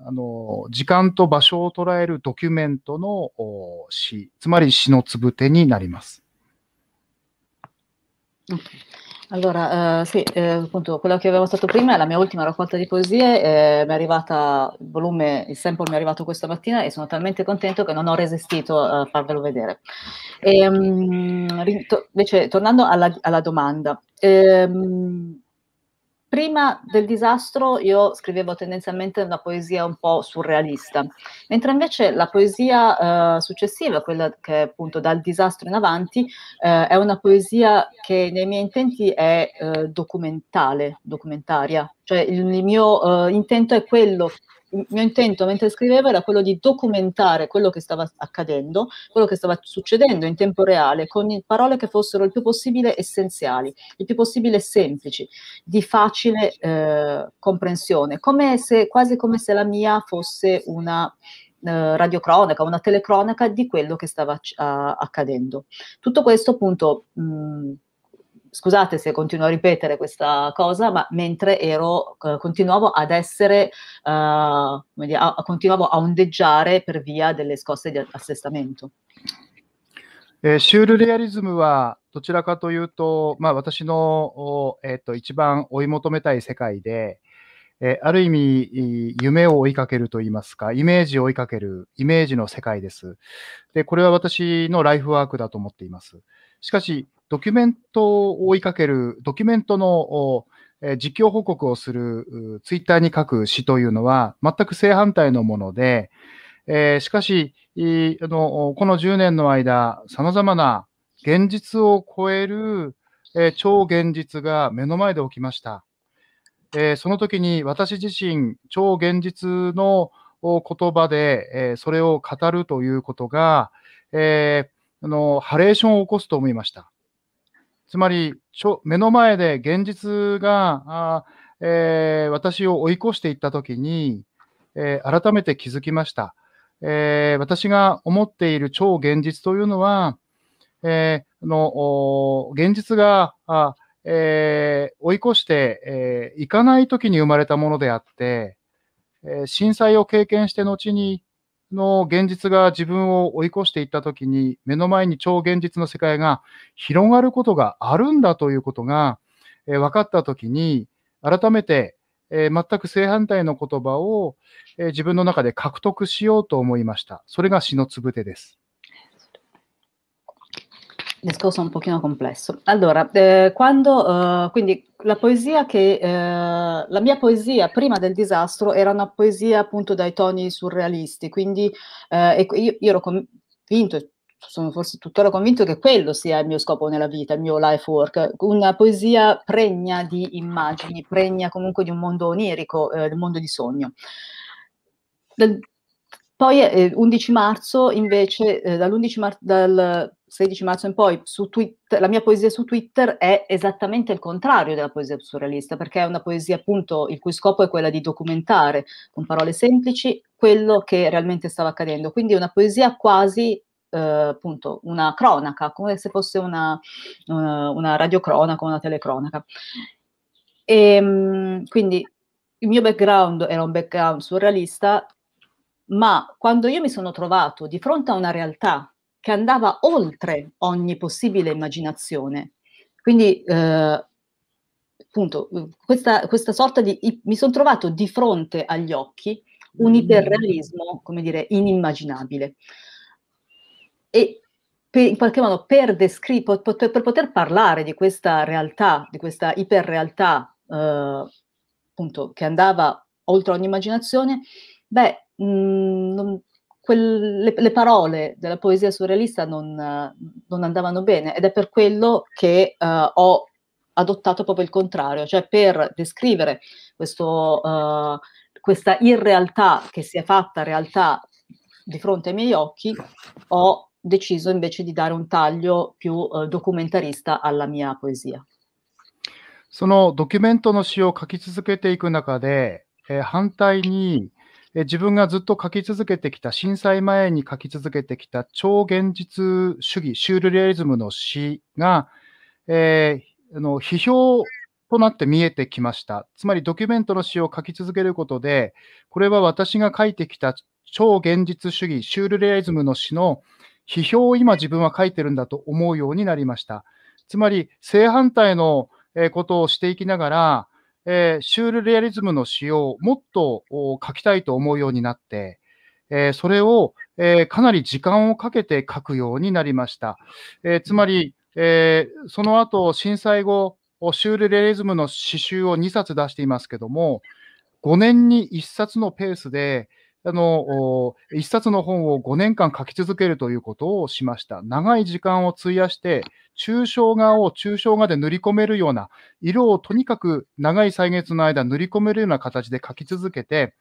あ、あの、時間と場所を捉えるドキュメントの詩、つまり詩のつぶてになります。Allora, eh, sì, eh, appunto, quello che avevo stato prima è la mia ultima raccolta di poesie, eh, mi è arrivata, il volume, il sample mi è arrivato questa mattina e sono talmente contento che non ho resistito a farvelo vedere. E, um, to invece, tornando alla, alla domanda, ehm, Prima del disastro io scrivevo tendenzialmente una poesia un po' surrealista, mentre invece la poesia eh, successiva, quella che è appunto dal disastro in avanti, eh, è una poesia che nei miei intenti è eh, documentale, documentaria. Cioè il, il mio eh, intento è quello il mio intento mentre scrivevo era quello di documentare quello che stava accadendo, quello che stava succedendo in tempo reale, con parole che fossero il più possibile essenziali, il più possibile semplici, di facile eh, comprensione, come se, quasi come se la mia fosse una eh, radiocronaca, una telecronaca di quello che stava uh, accadendo. Tutto questo appunto mh, scusate se continuo a ripetere questa cosa, ma mentre ero, eh, continuavo ad essere, eh, a, continuavo a ondeggiare per via delle scosse di assestamento. えー、シュールレアリズムはどちらかというと、まあ、私の、えー、と一番追い求めたい世界で、えー、ある意味、夢を追いかけるといいますか、イメージを追いかける、イメージの世界です。で、これは私のライフワークだと思っています。しかし、eh, ドキュメントを追いかける、ドキュメントの実況報告をするツイッターに書く詩というのは全く正反対のもので、えー、しかし、あの、この10年の間、様々な現実を超える、えー、超現実が目の前で起きました。えー、その時に私自身、超現実の言葉で、えそれを語るということが、えあの、ハレーションを起こすと思いました。つまり、目の前で現実が、えー、私を追い越していったときに、えー、改めて気づきました。えー、私が思っている超現実というのは、えの現実があ、え追い越して、えいかないときに生まれたものであって、え震災を経験して後に、の現実が自分を追い越していったときに、目の前に超現実の世界が広がることがあるんだということが、えー、分かったときに、改めて、えー、全く正反対の言葉を、えー、自分の中で獲得しようと思いました。それが詩のつぶてです。discorso un pochino complesso. Allora, eh, quando, eh, quindi la poesia che, eh, la mia poesia prima del disastro era una poesia appunto dai toni surrealisti, quindi eh, io, io, ero convinto, sono forse tuttora convinto che quello sia il mio scopo nella vita, il mio life work, una poesia pregna di immagini, pregna comunque di un mondo onirico, eh, un mondo di sogno. Dal, poi eh, 11 marzo invece, eh, dall'11 marzo, dal 16 marzo in poi, Twitter, la mia poesia su Twitter è esattamente il contrario della poesia surrealista, perché è una poesia appunto il cui scopo è quella di documentare con parole semplici quello che realmente stava accadendo. Quindi è una poesia quasi eh, appunto una cronaca, come se fosse una, una, eh, una radiocronaca, una telecronaca. E, ehm, quindi il mio background era un background surrealista, ma quando io mi sono trovato di fronte a una realtà che andava oltre ogni possibile immaginazione. Quindi, eh, appunto, questa, questa sorta di... mi sono trovato di fronte agli occhi un mm. iperrealismo, come dire, inimmaginabile. E per, in qualche modo per, descri- per, per, poter parlare di questa realtà, di questa iperrealtà, eh, appunto, che andava oltre ogni immaginazione, beh, mh, mm, non, quelle, le parole della poesia surrealista non, non, andavano bene ed è per quello che uh, ho adottato proprio il contrario, cioè per descrivere questo, uh, questa irrealtà che si è fatta realtà di fronte ai miei occhi, ho deciso invece di dare un taglio più uh, documentarista alla mia poesia. そのドキュメントの詩を書き続けていく中で、えー、反対に自分がずっと書き続けてきた、震災前に書き続けてきた超現実主義、シュールレアリズムの詩が、えー、あの批評となって見えてきました。つまりドキュメントの詩を書き続けることで、これは私が書いてきた超現実主義、シュールレアリズムの詩の批評を今自分は書いてるんだと思うようになりました。つまり正反対のことをしていきながら、えー、シュールレアリズムの詩をもっと書きたいと思うようになって、えー、それを、えー、かなり時間をかけて書くようになりました。えつまり、えその後、震災後、シュールレアリズムの詩集を2冊出していますけども、5年に1冊のペースで、あの、一冊の本を5年間書き続けるということをしました。長い時間を費やして、抽象画を抽象画で塗り込めるような、色をとにかく長い歳月の間塗り込めるような形で書き続けて、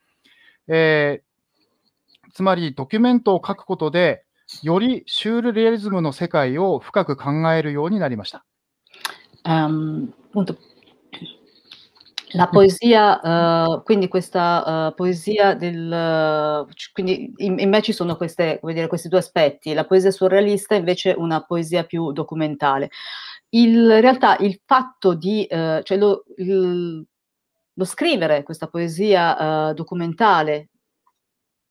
えー、つまりドキュメントを書くことで、よりシュールレアリズムの世界を深く考えるようになりました。Um, La mm. poesia, uh, quindi questa uh, poesia del... Uh, quindi in, in, me ci sono queste, dire, questi due aspetti, la poesia surrealista e invece una poesia più documentale. Il, in realtà il fatto di... Eh, cioè lo, il, lo, scrivere questa poesia documentale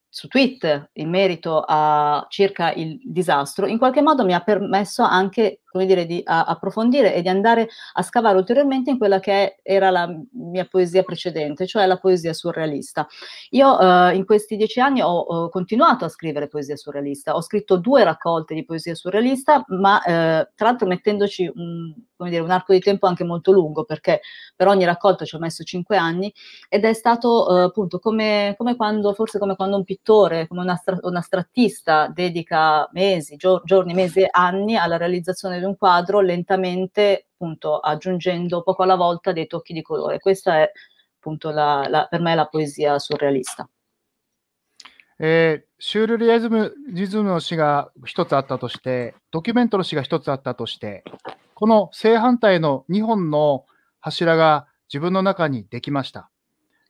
su Twitter in merito a circa il disastro, in qualche modo mi ha permesso anche come dire, di a, approfondire e di andare a scavare ulteriormente in quella che era la mia poesia precedente, cioè la poesia surrealista. Io eh, in questi dieci anni ho, ho, continuato a scrivere poesia surrealista, ho scritto due raccolte di poesia surrealista, ma eh, tra l'altro mettendoci un, dire, un, arco di tempo anche molto lungo, perché per ogni raccolta ci ho messo cinque anni ed è stato eh, appunto come, come, quando, forse come quando un pittore, come un, astrattista dedica mesi, gior, giorni, mesi anni alla realizzazione di un quadro lentamente, appunto, aggiungendo poco alla volta dei tocchi di colore. Questa è appunto la, la, per me la poesia surrealista. えー、シュールリアズムリズムの詩が一つあったとして、ドキュメントの詩が一つあったとして、この正反対の2本の柱が自分の中にできました。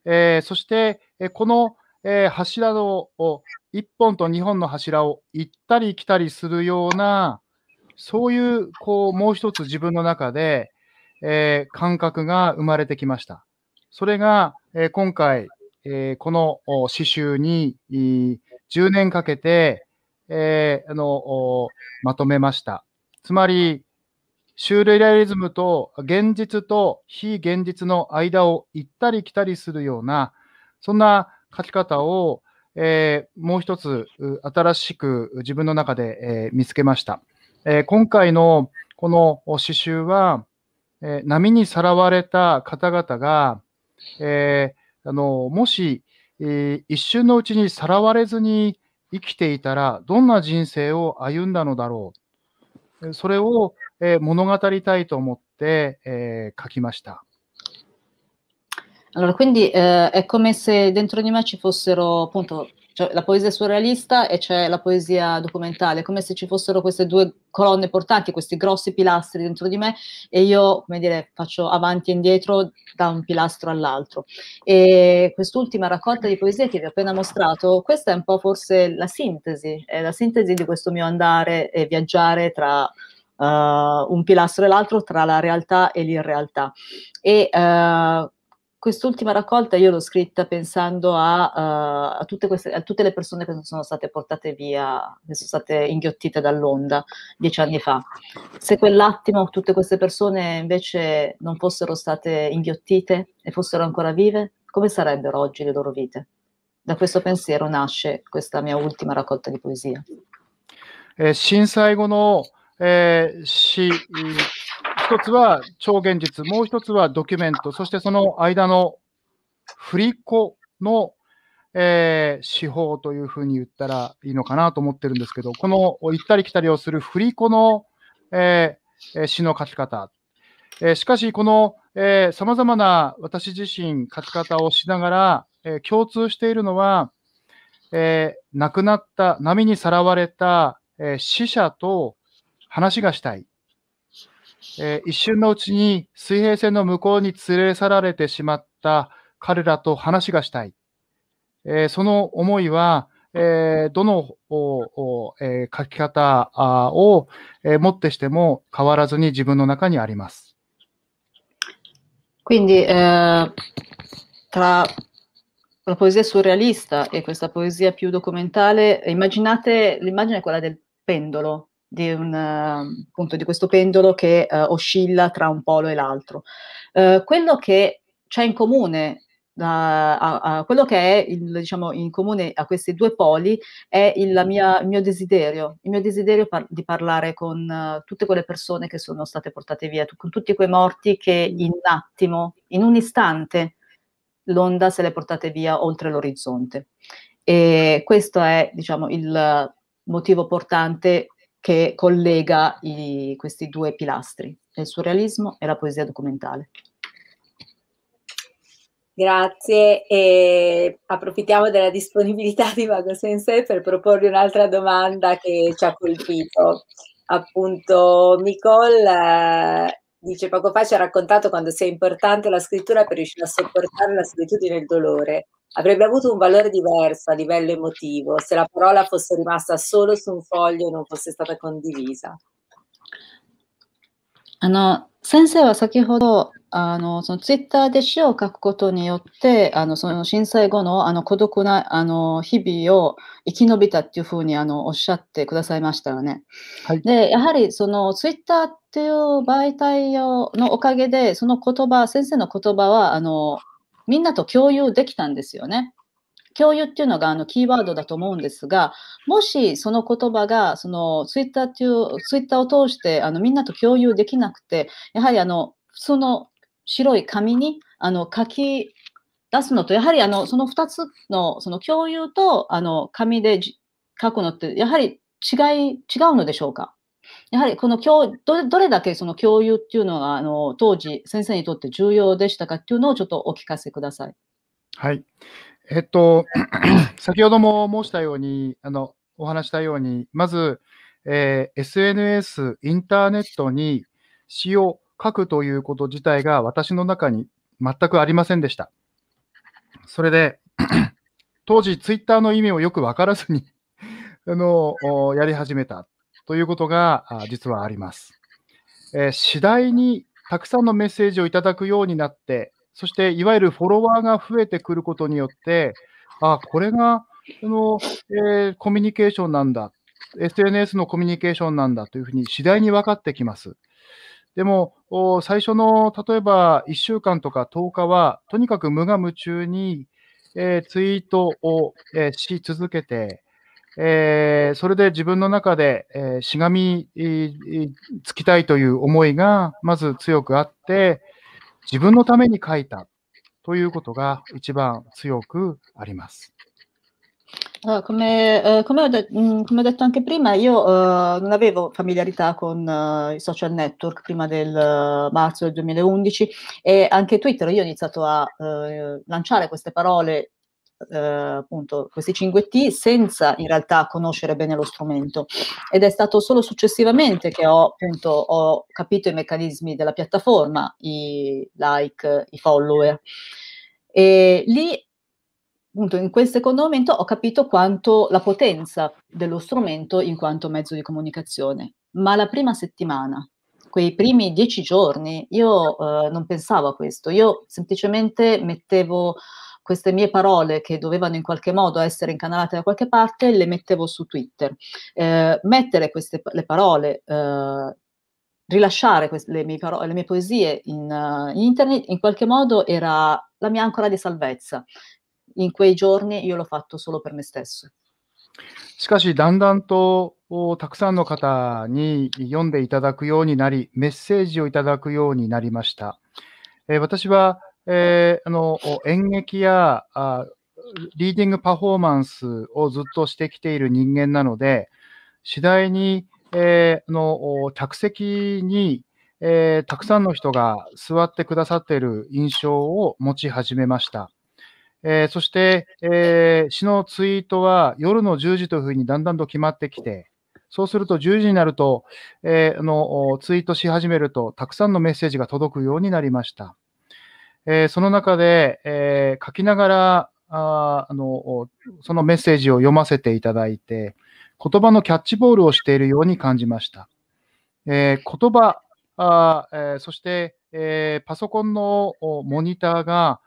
えー、そして、えー、この、えー、柱を1本と2本の柱を行ったり来たりするような、そういう、こう、もう一つ自分の中で、えー、感覚が生まれてきました。それが、えー、今回、えー、この詩集に、10年かけて、えあのまとめました。つまり、シュールレアリズムと現実と非現実の間を行ったり来たりするような、そんな書き方を、えもう一つ新しく自分の中で、え見つけました。え今回のこの詩集は、え波にさらわれた方々が、えあのもし、え一瞬のうちにさらわれずに生きていたらどんな人生を歩んだのだろうそれを、え物語りたいと思って、え書きました。Allora, quindi eh, è come se dentro di me ci fossero appunto cioè, la poesia surrealista e c'è la poesia documentale, come se ci fossero queste due colonne portanti, questi grossi pilastri dentro di me e io, come dire, faccio avanti e indietro da un pilastro all'altro. E quest'ultima raccolta di poesie che vi ho appena mostrato, questa è un po' forse la sintesi, è la sintesi di questo mio andare e viaggiare tra uh, un pilastro e l'altro, tra la realtà e l'irrealtà. E uh, quest'ultima raccolta io l'ho scritta pensando a, uh, a, tutte queste, a, tutte le persone che sono state portate via, che sono state inghiottite dall'onda dieci anni fa. Se quell'attimo tutte queste persone invece non fossero state inghiottite e fossero ancora vive, come sarebbero oggi le loro vite? Da questo pensiero nasce questa mia ultima raccolta di poesia. Eh, 震災後の、えー、死一つは超現実、もう一つはドキュメント、そしてその間の振り子の、えー、手法というふうに言ったらいいのかなと思ってるんですけど、この行ったり来たりをする振り子の、えー、詩の書き方。えー、しかし、このさまざまな私自身書き方をしながら、えー、共通しているのは、えー、亡くなった、波にさらわれた、えー、死者と話がしたい。えー、一瞬のうちに水平線の向こうに連れ去られてしまった彼らと話がしたい。えー、その思いは、えー、どのおえ書き方を、えもってしても変わらずに自分の中にあります。Quindi, eh, tra la poesia surrealista e questa poesia più documentale, immaginate, l'immagine è quella del pendolo, di, un, ehm, appunto, di questo pendolo che eh, oscilla tra un polo e l'altro. Eh, quello che c'è in comune da, a, a, quello che è il, diciamo, in comune a questi due poli è il, mia, il mio desiderio, il mio desiderio par- di parlare con uh, tutte quelle persone che sono state portate via, t- con tutti quei morti che in un attimo, in un istante, l'onda se le portate via oltre l'orizzonte. E questo è diciamo, il motivo portante che collega i, questi due pilastri, il surrealismo e la poesia documentale. Grazie e approfittiamo della disponibilità di Vago Sensei per proporre un'altra domanda che ci ha colpito. Appunto, Nicole eh, dice poco fa ci ha raccontato quanto sia importante la scrittura per riuscire a sopportare la solitudine e il dolore. avrebbe avuto un valore diverso a livello emotivo se la parola fosse rimasta solo su un foglio e non fosse stata condivisa. あの先生は先ほどあのそのツイッターで詩を書くことによってあのその震災後のあの孤独なあの日々を生き延びたっていうふうにあのおっしゃってくださいましたよね。はい、でやはりそのツイッターっていう媒体のおかげでその言葉先生の言葉はあのみんなと共有できたんですよね。共有っていうのがあのキーワードだと思うんですが、もしその言葉がそのツイッターっていう、ツイッターを通してあのみんなと共有できなくて、やはりあの普通の白い紙にあの書き出すのと、やはりあのその2つのその共有とあの紙で書くのって、やはり違い、違うのでしょうかやはりこの教どどれだけその共有っていうのがあの当時先生にとって重要でしたかっていうのをちょっとお聞かせください。はい。えっと、先ほども申したように、あの、お話したように、まず、えー、SNS、インターネットに詩を書くということ自体が私の中に全くありませんでした。それで、当時ツイッターの意味をよくわからずに あの、やり始めたということが実はあります。えー、次第にたくさんのメッセージをいただくようになって、そしていわゆるフォロワーが増えてくることによって、あこれがその、えー、コミュニケーションなんだ、SNS のコミュニケーションなんだというふうに次第に分かってきます。でも、最初の例えば1週間とか10日は、とにかく無我夢中に、えー、ツイートを、えー、し続けて、えー、それで自分の中で、えー、しがみつきたいという思いがまず強くあって、自分のために書いたということが一番強くあります。Uh, come, uh, come, ho de- m come ho detto anche prima, io uh, non avevo familiarità con uh, i social network prima del uh, marzo del 2011 e anche Twitter. Io ho iniziato a uh, lanciare queste parole Eh, appunto questi 5T senza in realtà conoscere bene lo strumento ed è stato solo successivamente che ho, appunto, ho capito i meccanismi della piattaforma, i like, i follower. E lì appunto in quel secondo momento ho capito quanto la potenza dello strumento in quanto mezzo di comunicazione. Ma la prima settimana, quei primi dieci giorni, io eh, non pensavo a questo, io semplicemente mettevo queste mie parole che dovevano in qualche modo essere incanalate da qualche parte le mettevo su Twitter. Eh, mettere queste le parole eh, rilasciare queste, le, mie parole, le, mie poesie in, uh, in, internet in qualche modo era la mia ancora di salvezza. In quei giorni io l'ho fatto solo per me stesso. しかし、だんだんとたくさんの方に読んでいただくようになり、メッセージをいただくようになりました。えー、私はえー、あの演劇やあリーディングパフォーマンスをずっとしてきている人間なので、次第に、えー、の客席に、えー、たくさんの人が座ってくださっている印象を持ち始めました。えー、そして、えー、詩のツイートは夜の10時というふうにだんだんと決まってきて、そうすると10時になると、えー、のツイートし始めると、たくさんのメッセージが届くようになりました。えー、その中で、えー、書きながらああの、そのメッセージを読ませていただいて、言葉のキャッチボールをしているように感じました。えー、言葉あ、えー、そして、えー、パソコンのモニターが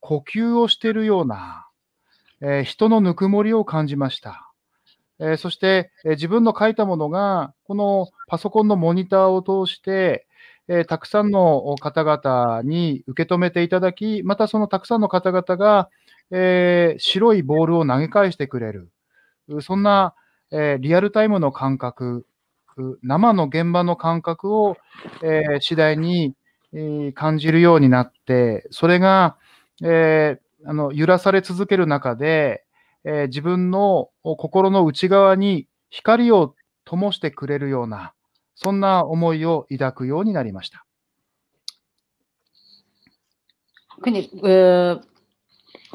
呼吸をしているような、えー、人のぬくもりを感じました。えー、そして、えー、自分の書いたものが、このパソコンのモニターを通して、えー、たくさんの方々に受け止めていただき、またそのたくさんの方々が、えー、白いボールを投げ返してくれる、そんな、えー、リアルタイムの感覚、生の現場の感覚を、え次第に、え感じるようになって、それが、えあの揺らされ続ける中で、え自分の心の内側に光を灯してくれるような、そんな思いを抱くようになりました。Quindi, eh,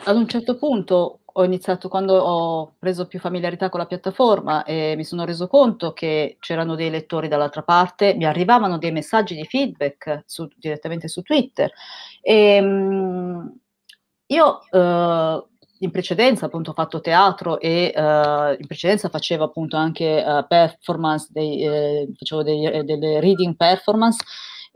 ad un certo punto ho iniziato, quando ho preso più familiarità con la piattaforma e mi sono reso conto che c'erano dei lettori dall'altra parte, mi arrivavano dei messaggi di feedback su, direttamente su Twitter. E, mm, io eh, in precedenza appunto ho fatto teatro e eh, in precedenza facevo appunto anche eh, performance, dei, eh, facevo dei, eh, delle reading performance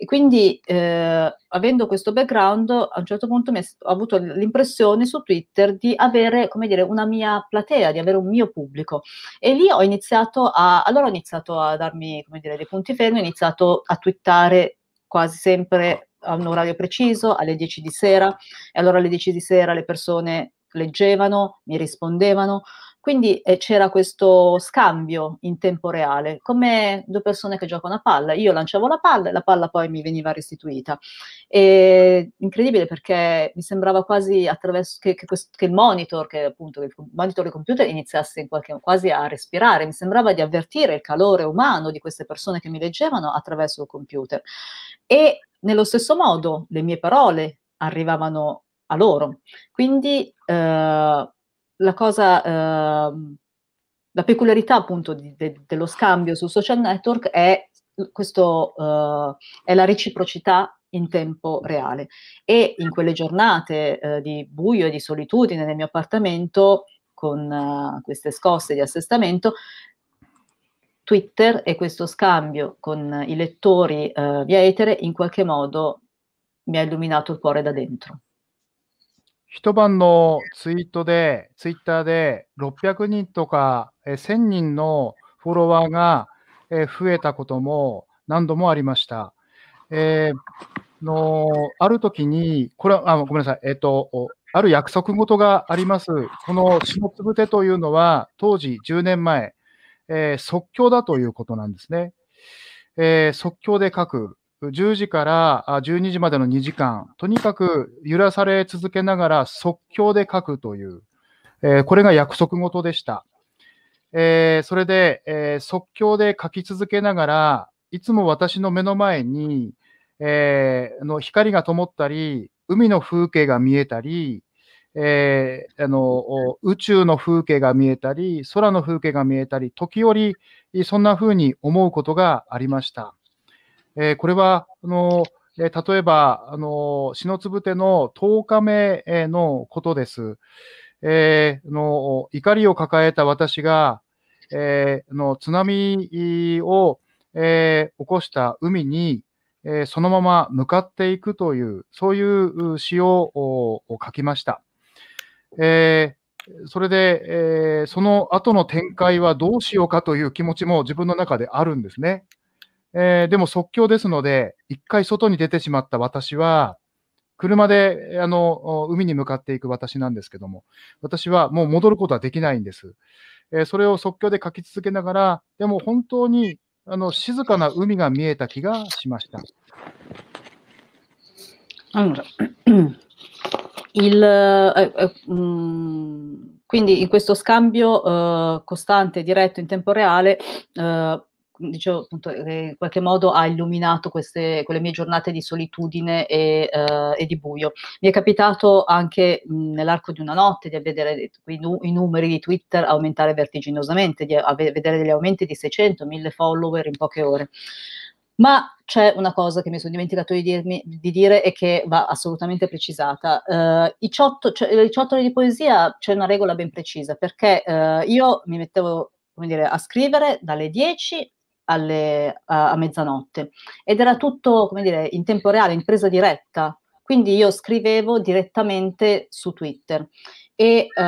e quindi eh, avendo questo background a un certo punto mi ho avuto l'impressione su Twitter di avere come dire una mia platea, di avere un mio pubblico e lì ho iniziato a, allora ho iniziato a darmi come dire dei punti fermi, ho iniziato a twittare quasi sempre a un orario preciso, alle 10 di sera, e allora alle 10 di sera le persone leggevano, mi rispondevano, quindi eh, c'era questo scambio in tempo reale, come due persone che giocano a palla. Io lanciavo la palla e la palla poi mi veniva restituita. E, incredibile perché mi sembrava quasi attraverso che, che, questo, che il monitor, che appunto il monitor del computer iniziasse in qualche, quasi a respirare. Mi sembrava di avvertire il calore umano di queste persone che mi leggevano attraverso il computer. E nello stesso modo le mie parole arrivavano a loro. Quindi eh, la cosa, eh, la peculiarità appunto di, de, dello scambio su social network è, questo, eh, è la reciprocità in tempo reale. E in quelle giornate eh, di buio e di solitudine nel mio appartamento, con eh, queste scosse di assestamento, Twitter e questo scambio con i lettori eh, via etere in qualche modo mi ha illuminato il cuore da dentro. 一晩のツイートで、ツイッターで600人とか、え1000人のフォロワーが、え増えたことも何度もありました。えー、のある時に、これはあごめんなさい、えっ、ー、と、ある約束事があります。この下つぶてというのは、当時10年前、えー、即興だということなんですね。えー、即興で書く。10時から12時までの2時間、とにかく揺らされ続けながら即興で書くという、えー、これが約束事でした。えー、それで、えー、即興で書き続けながら、いつも私の目の前に、えー、の光が灯ったり、海の風景が見えたり、えー、あの宇宙の風景が見えたり、空の風景が見えたり、時折そんな風に思うことがありました。えー、これは、あのえ例えば、あの、つぶての10日目のことです。えー、の怒りを抱えた私が、えー、の津波を、えー、起こした海に、えそのまま向かっていくという、そういう詩を書きました。えそれで、えその後の展開はどうしようかという気持ちも自分の中であるんですね。えー、でも即興ですので、一回外に出てしまった私は、車で、あの、海に向かっていく私なんですけども、私はもう戻ることはできないんです。えー、それを即興で書き続けながら、でも本当に、あの、静かな海が見えた気がしました。a l l il, eh, eh, mh, quindi in questo scambio eh, costante, diretto in tempo reale, eh, dicevo appunto, eh, in qualche modo ha illuminato queste, quelle mie giornate di solitudine e, eh, e di buio. Mi è capitato anche mh, nell'arco di una notte di vedere i, nu- i, numeri di Twitter aumentare vertiginosamente, di av- vedere degli aumenti di 600, 1000 follower in poche ore. Ma c'è una cosa che mi sono dimenticato di, dirmi, di dire e che va assolutamente precisata. Uh, i ciotto, cioè, le ciottole di poesia c'è una regola ben precisa, perché uh, io mi mettevo dire, a scrivere dalle 10 alle, a, a, mezzanotte. Ed era tutto, come dire, in tempo reale, in presa diretta. Quindi io scrivevo direttamente su Twitter. E uh,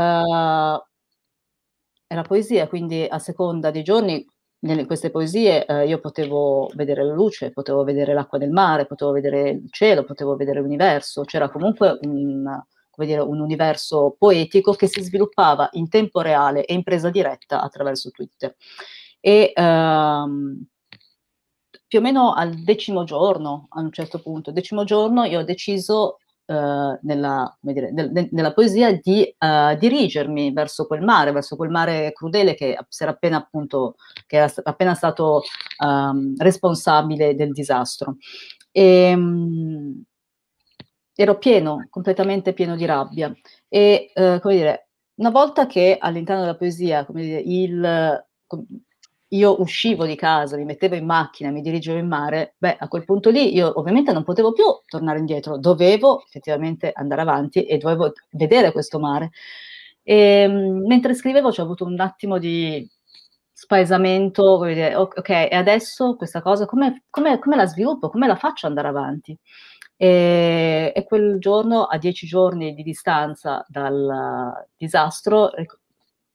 era poesia, quindi a seconda dei giorni nelle, queste poesie eh, io potevo vedere la luce, potevo vedere l'acqua del mare, potevo vedere il cielo, potevo vedere l'universo, c'era comunque un, dire, un, universo poetico che si sviluppava in tempo reale e in presa diretta attraverso Twitter e ehm, più o meno al decimo giorno, a un certo punto, decimo giorno io ho deciso eh, nella, dire, nel, nella, poesia di eh, dirigermi verso quel mare, verso quel mare crudele che, appena, appunto, che era appena stato ehm, responsabile del disastro. E, ehm, mh, ero pieno, completamente pieno di rabbia e, eh, come dire, una volta che all'interno della poesia, come dire, il io uscivo di casa, mi mettevo in macchina, mi dirigevo in mare, beh, a quel punto lì io ovviamente non potevo più tornare indietro, dovevo effettivamente andare avanti e dovevo vedere questo mare. E, ehm, mentre scrivevo ci ho avuto un attimo di spaesamento, voglio dire, ok, e adesso questa cosa come, come, come la sviluppo, come la faccio andare avanti? E, ehm, e quel giorno, a dieci giorni di distanza dal disastro, ecco,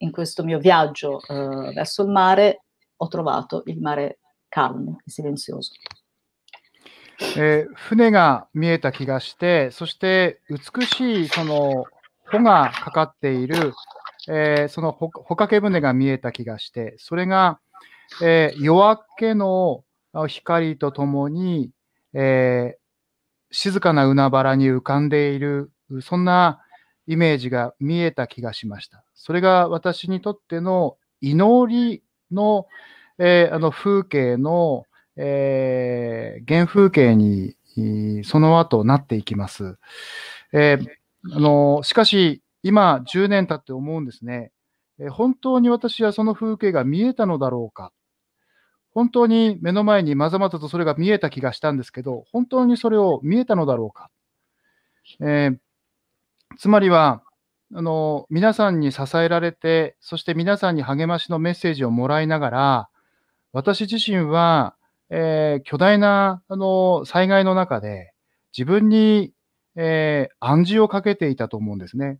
in questo mio viaggio eh, verso il mare, ho trovato il mare calmo e silenzioso. えー、船が見えた気がして、そして美しいその帆がかかっている、えー、その帆掛け船が見えた気がして、それが、えー、夜明けの光とともに、え静かな海原に浮かんでいる、そんなイメージが見えた気がしました。それが私にとっての祈りの、えー、あの風景の、えー、原風景に、その後なっていきます。えー、あのしかし、今10年経って思うんですね、え本当に私はその風景が見えたのだろうか。本当に目の前にまざまざとそれが見えた気がしたんですけど、本当にそれを見えたのだろうか。えー、つまりは、あの、皆さんに支えられて、そして皆さんに励ましのメッセージをもらいながら、私自身は、えー、巨大な、あの、災害の中で、自分に、えー、暗示をかけていたと思うんですね。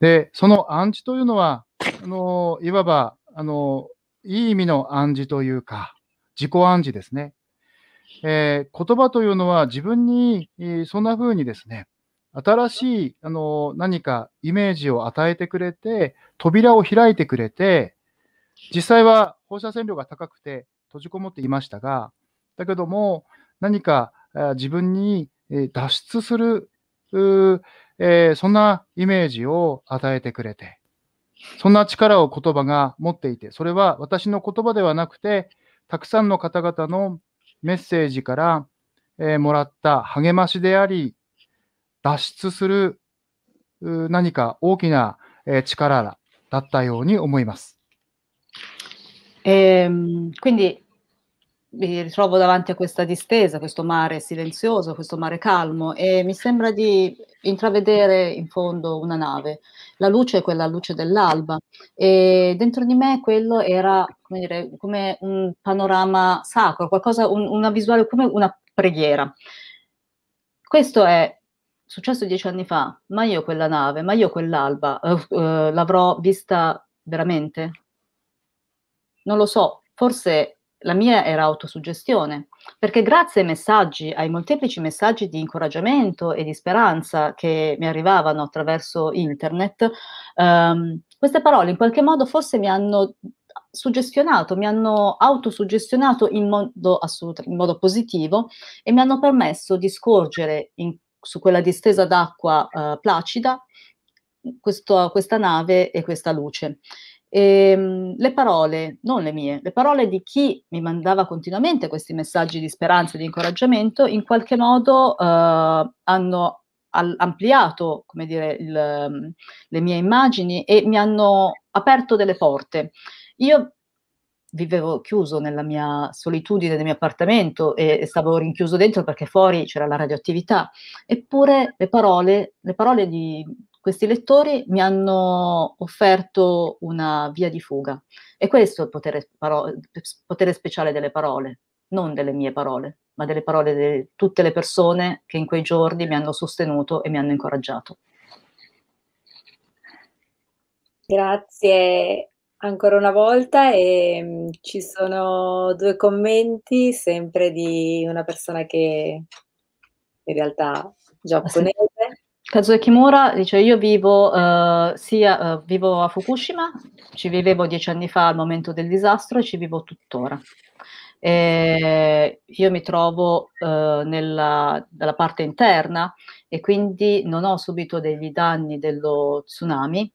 で、その暗示というのは、あの、いわば、あの、いい意味の暗示というか、自己暗示ですね。えー、言葉というのは自分に、そんな風にですね、新しい、あの、何かイメージを与えてくれて、扉を開いてくれて、実際は放射線量が高くて閉じこもっていましたが、だけども、何か自分に脱出する、えー、そんなイメージを与えてくれて、そんな力を言葉が持っていて、それは私の言葉ではなくて、たくさんの方々のメッセージから、えー、もらった励ましであり、脱出する何か大きな力だったように思います。E, quindi mi ritrovo davanti a questa distesa, questo mare silenzioso, questo mare calmo e mi sembra di intravedere in fondo una nave. La luce è quella luce dell'alba e dentro di me quello era come, dire, come un panorama sacro, qualcosa, un, una visuale come una preghiera. Questo è successo dieci anni fa, ma io quella nave, ma io quell'alba uh, uh, l'avrò vista veramente? Non lo so, forse la mia era autosuggestione, perché grazie ai messaggi, ai molteplici messaggi di incoraggiamento e di speranza che mi arrivavano attraverso internet, um, queste parole in qualche modo forse mi hanno suggestionato, mi hanno autosuggestionato in modo, assoluto, in modo positivo e mi hanno permesso di scorgere in su quella distesa d'acqua eh, placida questo, questa nave e questa luce. E, ehm, le parole, non le mie, le parole di chi mi mandava continuamente questi messaggi di speranza e di incoraggiamento, in qualche modo eh, hanno al- ampliato come dire, il, le mie immagini e mi hanno aperto delle porte. Io vivevo chiuso nella mia solitudine nel mio appartamento e, e, stavo rinchiuso dentro perché fuori c'era la radioattività. Eppure le parole, le parole di questi lettori mi hanno offerto una via di fuga. E questo è il potere, paro- potere speciale delle parole, non delle mie parole, ma delle parole di de- tutte le persone che in quei giorni mi hanno sostenuto e mi hanno incoraggiato. Grazie Ancora una volta e, mm, ci sono due commenti sempre di una persona che in realtà è giapponese. Kazuo Kimura dice: "Io vivo, uhm, sia uhm, vivo a Fukushima, ci vivevo dieci anni fa al momento del disastro e ci vivo tuttora. Ehm, io mi trovo, uhm, nella dalla parte interna e quindi non ho subito degli danni dello tsunami,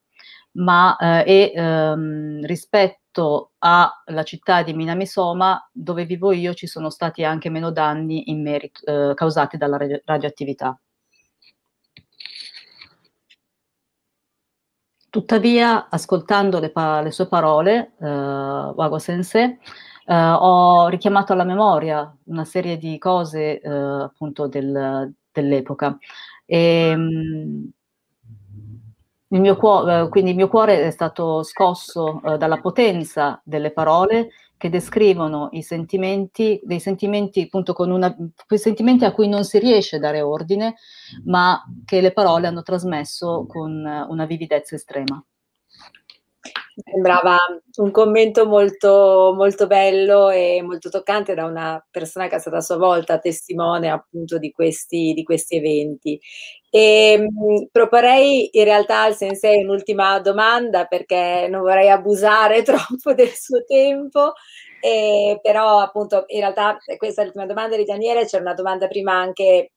ma eh, e, ehm, rispetto alla città di Minamisoma, dove vivo io, ci sono stati anche meno danni merito, eh, causati dalla radio- radioattività. Tuttavia, ascoltando le, pa- le sue parole, eh, Wago Sensei, eh, ho richiamato alla memoria una serie di cose eh, appunto del, dell'epoca. E, ehm, mh, il mio cuore, eh, quindi il mio cuore è stato scosso eh, dalla potenza delle parole che descrivono i sentimenti, dei sentimenti, appunto, con una, quei sentimenti a cui non si riesce a dare ordine, ma che le parole hanno trasmesso con una vividezza estrema. Mi sembrava un commento molto, molto bello e molto toccante da una persona che è stata a sua volta testimone appunto di questi, di questi eventi. E ehm, mh, proporrei in realtà al sensei un'ultima domanda perché non vorrei abusare troppo del suo tempo, eh, però appunto in realtà eh, questa è l'ultima domanda di Daniele, c'era una domanda prima anche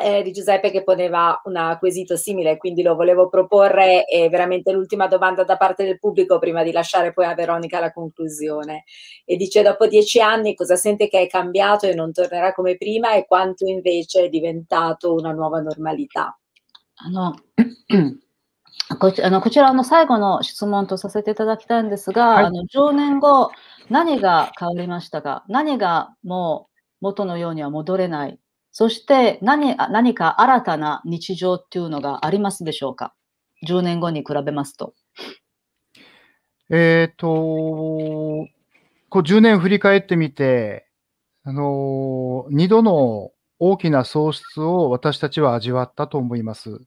eh, di Giuseppe che poneva un quesito simile, quindi lo volevo proporre e veramente l'ultima domanda da parte del pubblico prima di lasciare poi a Veronica la conclusione. E dice dopo dieci anni cosa sente che è cambiato e non tornerà come prima e quanto invece è diventato una nuova normalità? こちあのこちらの最後の質問とさせていただきたいんですが、はい、あの10年後、何が変わりましたか何がもう元のようには戻れない そして何何か新たな日常っていうのがありますでしょうか ?10 年後に比べますと。えっ、と、こう10年振り返ってみて、あのー、2度の大きな喪失を私たちは味わったと思います。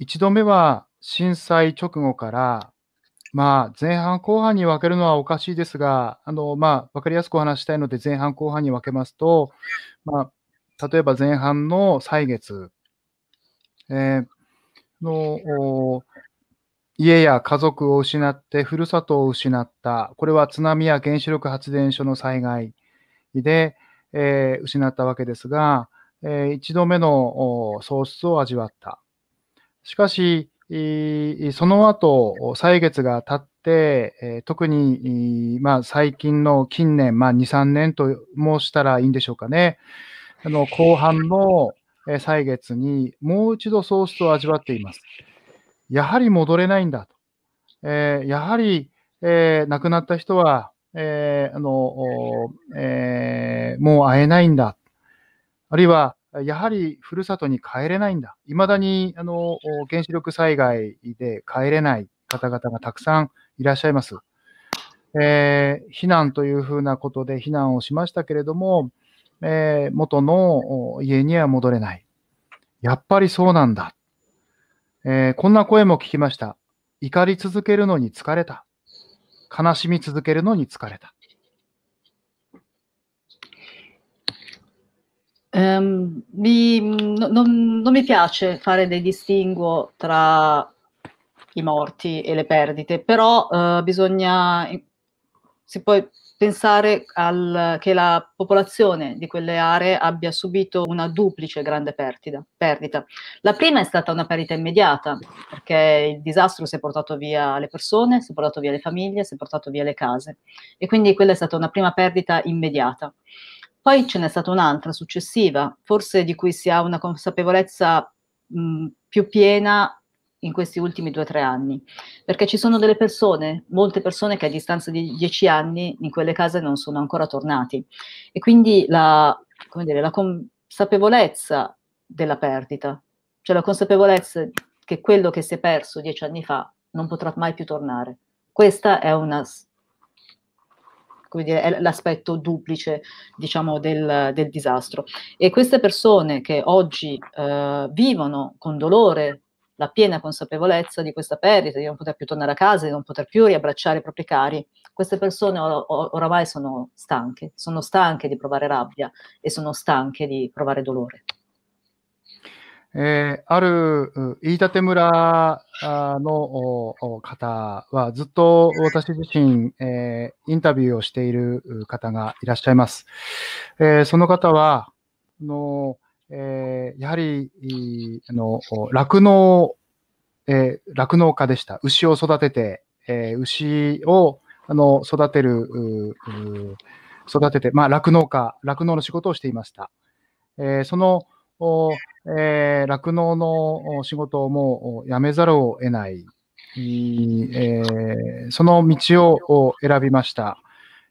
1度目は震災直後から、まあ、前半後半に分けるのはおかしいですが、あのまあ、分かりやすくお話したいので、前半後半に分けますと、まあ、例えば前半の歳月、えー、の家や家族を失って、ふるさとを失った、これは津波や原子力発電所の災害で、えー、失ったわけですが、えー、一度目の喪失を味わった。しかし、その後、歳月が経って、え特に、まあ、最近の近年、まあ、2、3年と申したらいいんでしょうかね。あの後半の歳月にもう一度喪失を味わっています。やはり戻れないんだと。えー、やはり、えー、亡くなった人は、えー、あのえもう会えないんだ。あるいは、やはりふるさとに帰れないんだ。いまだにあの原子力災害で帰れない方々がたくさんいらっしゃいます。え避難というふうなことで避難をしましたけれども、えー、元の家には戻れない。やっぱりそうなんだ。えー、こんな声も聞きました。怒り続けるのに疲れた。悲しみ続けるのに疲れた。Um, mi, no, non, non mi piace fare dei distinguo tra i morti e le perdite, però uh, bisogna, si può, pensare al, che la popolazione di quelle aree abbia subito una duplice grande perdita, perdita. La prima è stata una perdita immediata, perché il disastro si è portato via le persone, si è portato via le famiglie, si è portato via le case. E quindi quella è stata una prima perdita immediata. Poi ce n'è stata un'altra successiva, forse di cui si ha una consapevolezza mh, più piena in questi ultimi due o tre anni, perché ci sono delle persone, molte persone che a distanza di dieci anni in quelle case non sono ancora tornati e quindi la, dire, la consapevolezza della perdita, cioè la consapevolezza che quello che si è perso dieci anni fa non potrà mai più tornare. Questa è una come dire, è l'aspetto duplice diciamo, del, del, disastro. E queste persone che oggi eh, vivono con dolore la piena consapevolezza di questa perdita, di non poter più tornare a casa, di non poter più riabbracciare i propri cari. Queste persone or- or- oramai sono stanche, sono stanche di provare rabbia e sono stanche di provare dolore. えー、ある飯舘村の方はずっと私自身、えー、インタビューをしている方がいらっしゃいます。えー、その方は、の eh, えー、やはり、酪農、えー、酪農家でした。牛を育てて、えー、牛をあの育てる、育てて、まあ、酪農家、酪農の仕事をしていました。えー、その、酪、え、農、ー、の仕事をもう辞めざるを得ない、えー、その道を選びました。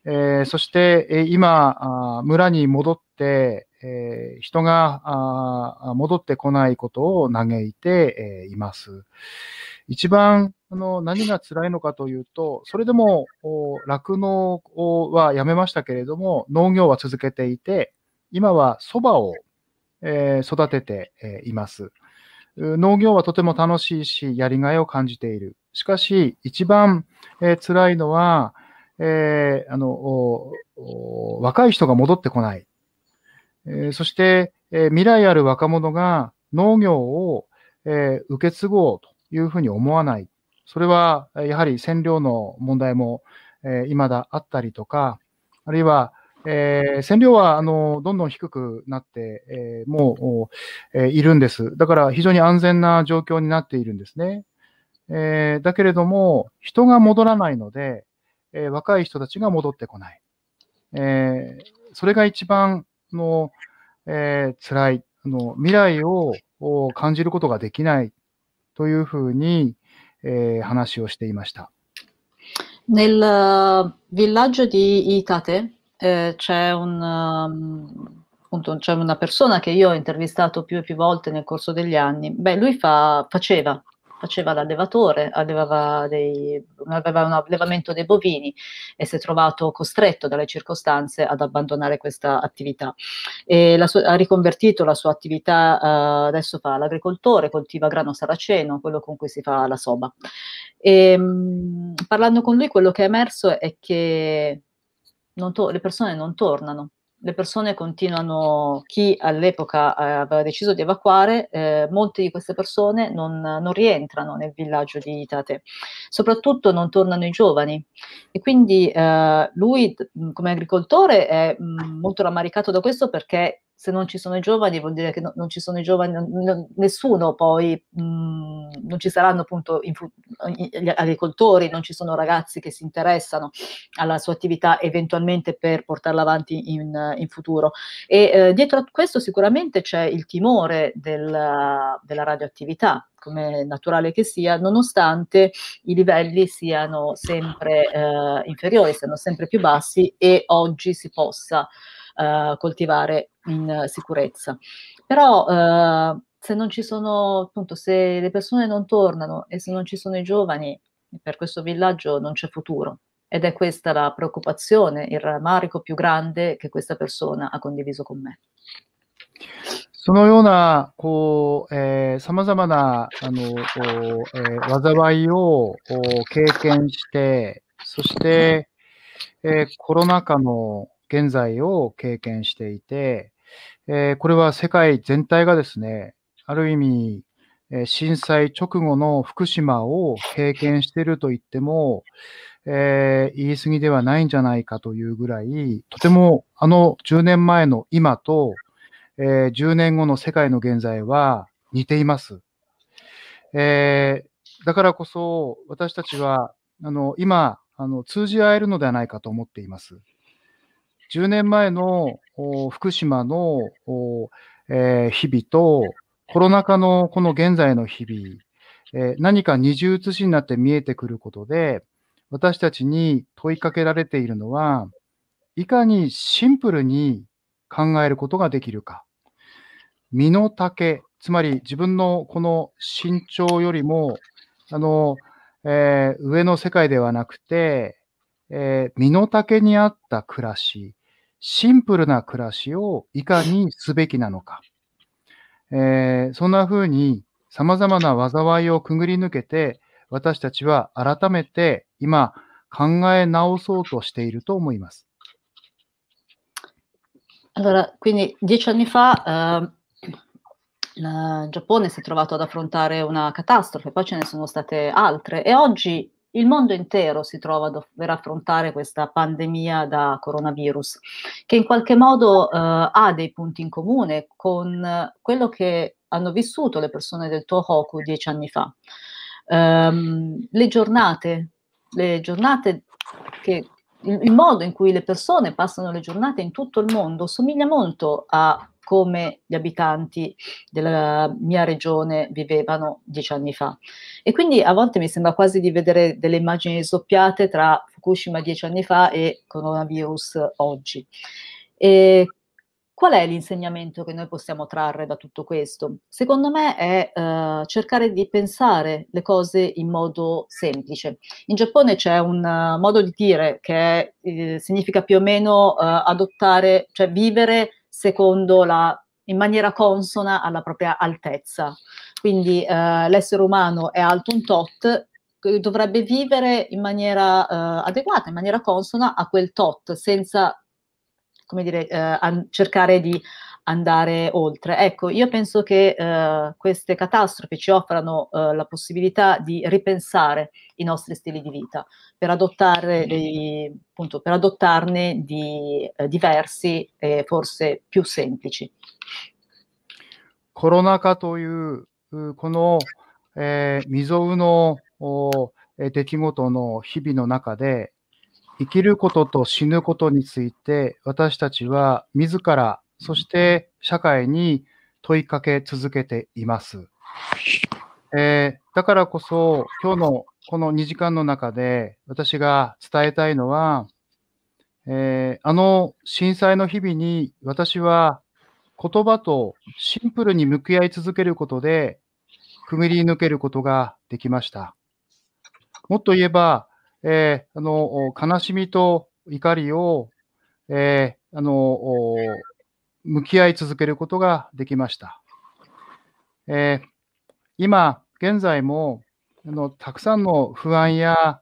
えー、そして、今、村に戻って、えー、人があ戻ってこないことを嘆いて、えー、います。一番あの何が辛いのかというと、それでも酪農はやめましたけれども、農業は続けていて、今はそばを、えー、育てて、えー、います。農業はとても楽しいし、やりがいを感じている。しかし、一番、えー、辛いのは、えー、あの若い人が戻ってこない。えそして、え未来ある若者が農業を、え受け継ごうというふうに思わない。それは、やはり占領の問題も、え未だあったりとか、あるいは、えー、線量はあのどんどん低くなって、えー、もう、えー、いるんです。だから非常に安全な状況になっているんですね。えー、だけれども、人が戻らないので、えー、若い人たちが戻ってこない。えー、それが一番、もう、えー、辛いあの、未来を感じることができないというふうに、えー、話をしていました。Nel uh, villaggio di Itate eh, c'è un, um, appunto, c'è una persona che io ho intervistato più e più volte nel corso degli anni. Beh, lui fa, faceva faceva l'allevatore, aveva, dei, aveva un allevamento dei bovini e si è trovato costretto dalle circostanze ad abbandonare questa attività. Sua, ha riconvertito la sua attività, eh, adesso fa l'agricoltore, coltiva grano saraceno, quello con cui si fa la soba. E, ehm, parlando con lui quello che è emerso è che to- le persone non tornano le persone continuano, chi all'epoca eh, aveva deciso di evacuare, eh, molte di queste persone non, non, rientrano nel villaggio di Itate, soprattutto non tornano i giovani e quindi eh, lui come agricoltore è mh, molto rammaricato da questo perché se non ci sono i giovani vuol dire che no, non ci sono i giovani, non, nessuno poi, mh, mm, non ci saranno appunto influ- gli agricoltori, non ci sono ragazzi che si interessano alla sua attività eventualmente per portarla avanti in, in futuro. E eh, dietro a questo sicuramente c'è il timore della, della radioattività, come naturale che sia, nonostante i livelli siano sempre eh, inferiori, siano sempre più bassi e oggi si possa eh, coltivare in sicurezza. Però eh, se non ci sono, appunto, se le persone non tornano e se non ci sono i giovani, per questo villaggio non c'è futuro. Ed è questa la preoccupazione, il rammarico più grande che questa persona ha condiviso con me. そのような、こう、えー、様々な、あの、えー、災いを経験して、そして、えー、コロナ禍の、現在を経験していて、えー、これは世界全体がですね、ある意味、え震災直後の福島を経験していると言っても、えー、言い過ぎではないんじゃないかというぐらい、とてもあの10年前の今と、えー、10年後の世界の現在は似ています。えー、だからこそ私たちはあの今あの通じ合えるのではないかと思っています。10年前の福島の、えー、日々と、コロナ禍のこの現在の日々、えー、何か二重写しになって見えてくることで、私たちに問いかけられているのは、いかにシンプルに考えることができるか。身の丈、つまり自分のこの身長よりも、あの、えー、上の世界ではなくて、えー、身の丈に合った暮らし、シンプルな暮らしをいかにすべきなのか。えー、そんな風に様々な災いをくぐり抜けて、私たちは改めて今考え直そうとしていると思います。Allora, quindi dieci anni fa uh, Giappone si è trovato ad affrontare una catastrofe, poi ce ne sono state altre e oggi il mondo intero si trova a dover affrontare questa pandemia da coronavirus, che in qualche modo eh, ha dei punti in comune con quello che hanno vissuto le persone del Tohoku dieci anni fa. Um, le giornate, le giornate che, il, il modo in cui le persone passano le giornate in tutto il mondo somiglia molto a come gli abitanti della mia regione vivevano dieci anni fa. E quindi a volte mi sembra quasi di vedere delle immagini sdoppiate tra Fukushima dieci anni fa e coronavirus oggi. E qual è l'insegnamento che noi possiamo trarre da tutto questo? Secondo me è eh, cercare di pensare le cose in modo semplice. In Giappone c'è un uh, modo di dire che eh, significa più o meno uh, adottare, cioè vivere secondo la in maniera consona alla propria altezza. Quindi eh, l'essere umano è alto un tot, dovrebbe vivere in maniera eh, adeguata, in maniera consona a quel tot, senza come dire, eh, cercare di andare oltre. Ecco, io penso che eh, queste catastrofi ci offrano eh, la possibilità di ripensare i nostri stili di vita per, adottare dei, appunto, per adottarne di eh, diversi e forse più semplici. コロナ禍というこの、えー、未曾有の出来事の日々の中で生きることと死ぬことについて私たちは自らそして社会に問いかけ続けています。えー、だからこそ、今日のこの2時間の中で私が伝えたいのは、えー、あの震災の日々に私は言葉とシンプルに向き合い続けることで、くぐり抜けることができました。もっと言えば、えー、あの悲しみと怒りを、えー、あの向き合い続けることができました。えー、今現在ものたくさんの不安や、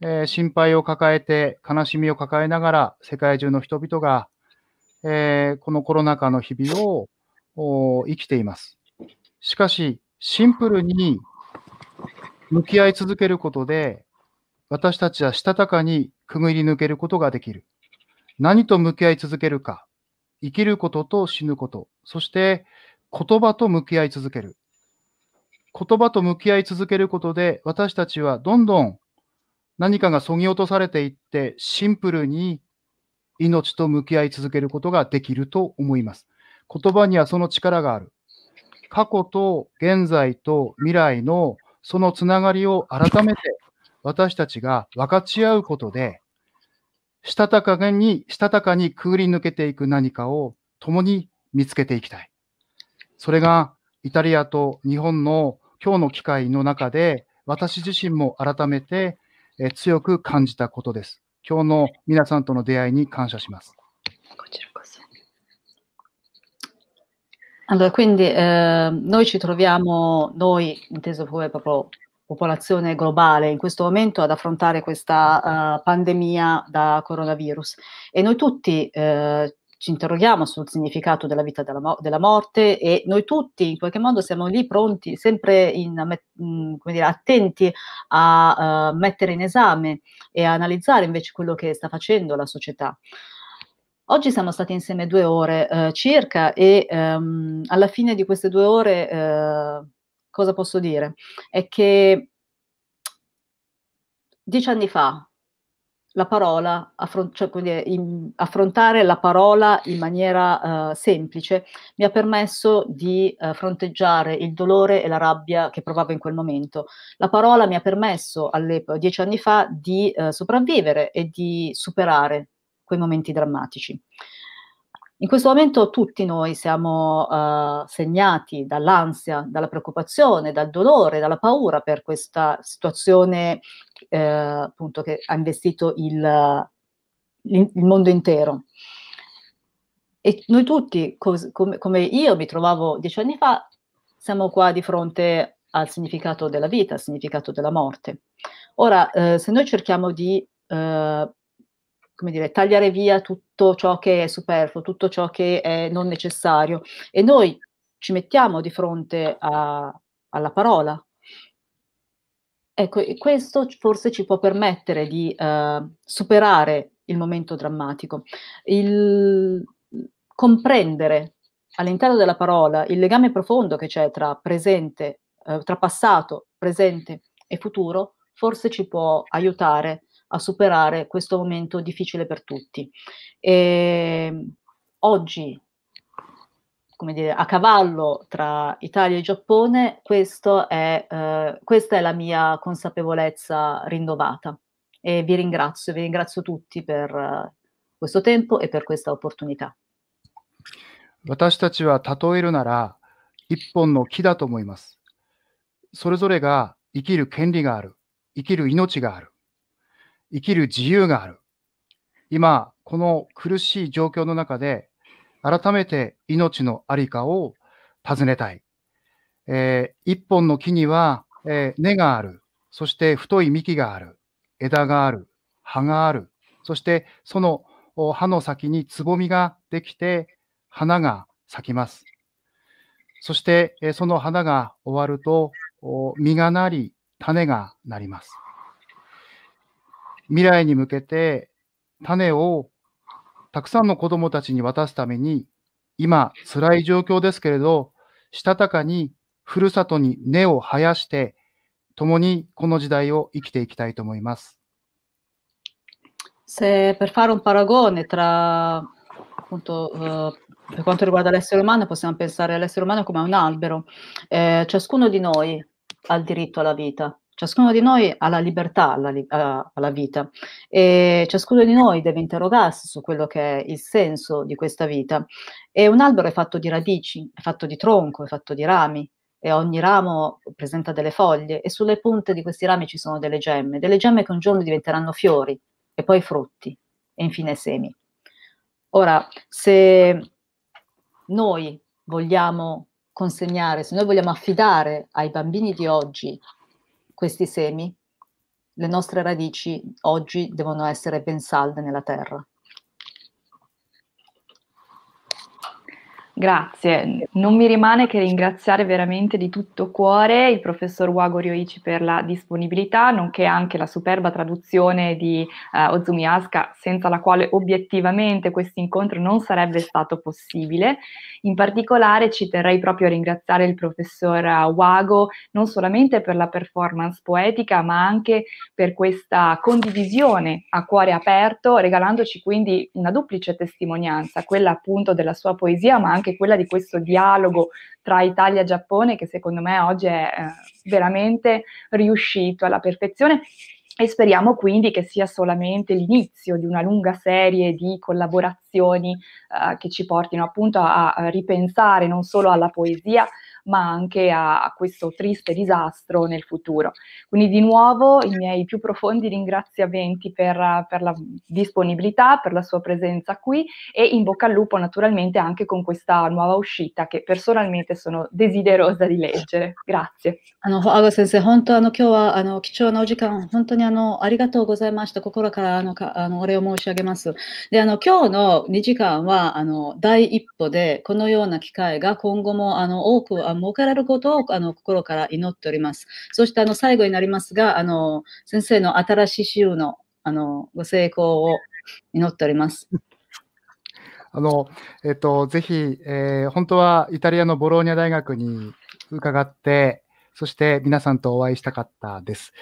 えー、心配を抱えて悲しみを抱えながら世界中の人々が、えー、このコロナ禍の日々を生きています。しかしシンプルに向き合い続けることで私たちはしたたかにくぐり抜けることができる。何と向き合い続けるか。生きることと死ぬこと、そして言葉と向き合い続ける。言葉と向き合い続けることで、私たちはどんどん何かがそぎ落とされていって、シンプルに命と向き合い続けることができると思います。言葉にはその力がある。過去と現在と未来のそのつながりを改めて私たちが分かち合うことで、したたかに、したたかにくぐり抜けていく何かを共に見つけていきたい。それがイタリアと日本の今日の機会の中で、私自身も改めて強く感じたことです。今日の皆さんとの出会いに感謝します。こちらこそ。Allora, quindi eh, noi ci troviamo, noi inteso come proprio popolazione globale in questo momento ad affrontare questa uh, pandemia da coronavirus. E noi tutti uh, ci interroghiamo sul significato della vita e della, mo- della, morte e noi tutti in qualche modo siamo lì pronti, sempre in, mh, mm, dire, attenti a uh, mettere in esame e a analizzare invece quello che sta facendo la società. Oggi siamo stati insieme due ore circa e um, alla fine di queste due ore cosa posso dire? È che dieci anni fa la parola, affron cioè, in, affrontare la parola in maniera uh, semplice mi ha permesso di uh, fronteggiare il dolore e la rabbia che provavo in quel momento. La parola mi ha permesso dieci anni fa, di uh, sopravvivere e di superare quei momenti drammatici. In questo momento tutti noi siamo uh, segnati dall'ansia, dalla preoccupazione, dal dolore, dalla paura per questa situazione eh, appunto che ha investito il, il mondo intero. E noi tutti, cos- com- come io mi trovavo dieci anni fa, siamo qua di fronte al significato della vita, al significato della morte. Ora, eh, se noi cerchiamo di eh, come dire, tagliare via tutto ciò che è superfluo, tutto ciò che è non necessario. E noi ci mettiamo di fronte a, alla parola. Ecco, questo forse ci può permettere di uh, superare il momento drammatico, il comprendere all'interno della parola il legame profondo che c'è tra presente, uh, tra passato, presente e futuro, forse ci può aiutare a superare questo momento difficile per tutti. E ehm, oggi, come dire, a cavallo tra Italia e Giappone, è, eh, questa è la mia consapevolezza rinnovata. E vi ringrazio, vi ringrazio tutti per eh, questo tempo e per questa opportunità. 私たちは例えるなら一本の木だと思います。それぞれが生きる権利がある、生きる命がある。生きる自由がある。今、この苦しい状況の中で、改めて命のありかを尋ねたい。えー、一本の木には、えー、根がある。そして太い幹がある。枝がある。葉がある。そしてその葉の先につぼみができて、花が咲きます。そして、その花が終わると、実がなり、種がなります。未来に向けて種をたくさんの子どもたちに渡すために、今、つらい状況ですけれど、したたかにふるさとに根を生やして、共にこの時代を生きていきたいと思います。Se per fare un paragone tra appunto uh, per quanto riguarda l'essere umano, possiamo pensare all'essere umano come a un albero. Eh, ciascuno di noi ha il diritto alla vita, Ciascuno di noi ha la libertà alla, li- alla, vita e ciascuno di noi deve interrogarsi su quello che è il senso di questa vita. E un albero è fatto di radici, è fatto di tronco, è fatto di rami e ogni ramo presenta delle foglie e sulle punte di questi rami ci sono delle gemme, delle gemme che un giorno diventeranno fiori e poi frutti e infine semi. Ora, se noi vogliamo consegnare, se noi vogliamo affidare ai bambini di oggi questi semi, le nostre radici oggi devono essere ben salde nella terra. Grazie, non mi rimane che ringraziare veramente di tutto cuore il professor Wago Rioici per la disponibilità, nonché anche la superba traduzione di eh, Ozumi Asuka, senza la quale obiettivamente questo incontro non sarebbe stato possibile. In particolare ci terrei proprio a ringraziare il professor Wago non solamente per la performance poetica, ma anche per questa condivisione a cuore aperto, regalandoci quindi una duplice testimonianza, quella appunto della sua poesia, ma anche anche quella di questo dialogo tra Italia e Giappone che secondo me oggi è eh, veramente riuscito alla perfezione e speriamo quindi che sia solamente l'inizio di una lunga serie di collaborazioni azioni eh, che ci portino appunto a, a ripensare non solo alla poesia, ma anche a, a, questo triste disastro nel futuro. Quindi di nuovo i miei più profondi ringraziamenti per, per, la disponibilità, per la sua presenza qui e in bocca al lupo naturalmente anche con questa nuova uscita che personalmente sono desiderosa di leggere. Grazie. あの、阿川先生、本当あの今日はあの貴重なお時間、本当にあのありがとうございました。心からあのかあのお礼を申し上げます。で、あの今日の2時間はあの第一歩で、このような機会が今後もあの多くあ設けられることをあの心から祈っております。そしてあの最後になりますが、あの先生の新しい週のあのご成功を祈っております。あのえっと、ぜひ、えー、本当はイタリアのボローニャ大学に伺って、そして皆さんとお会いしたかったです。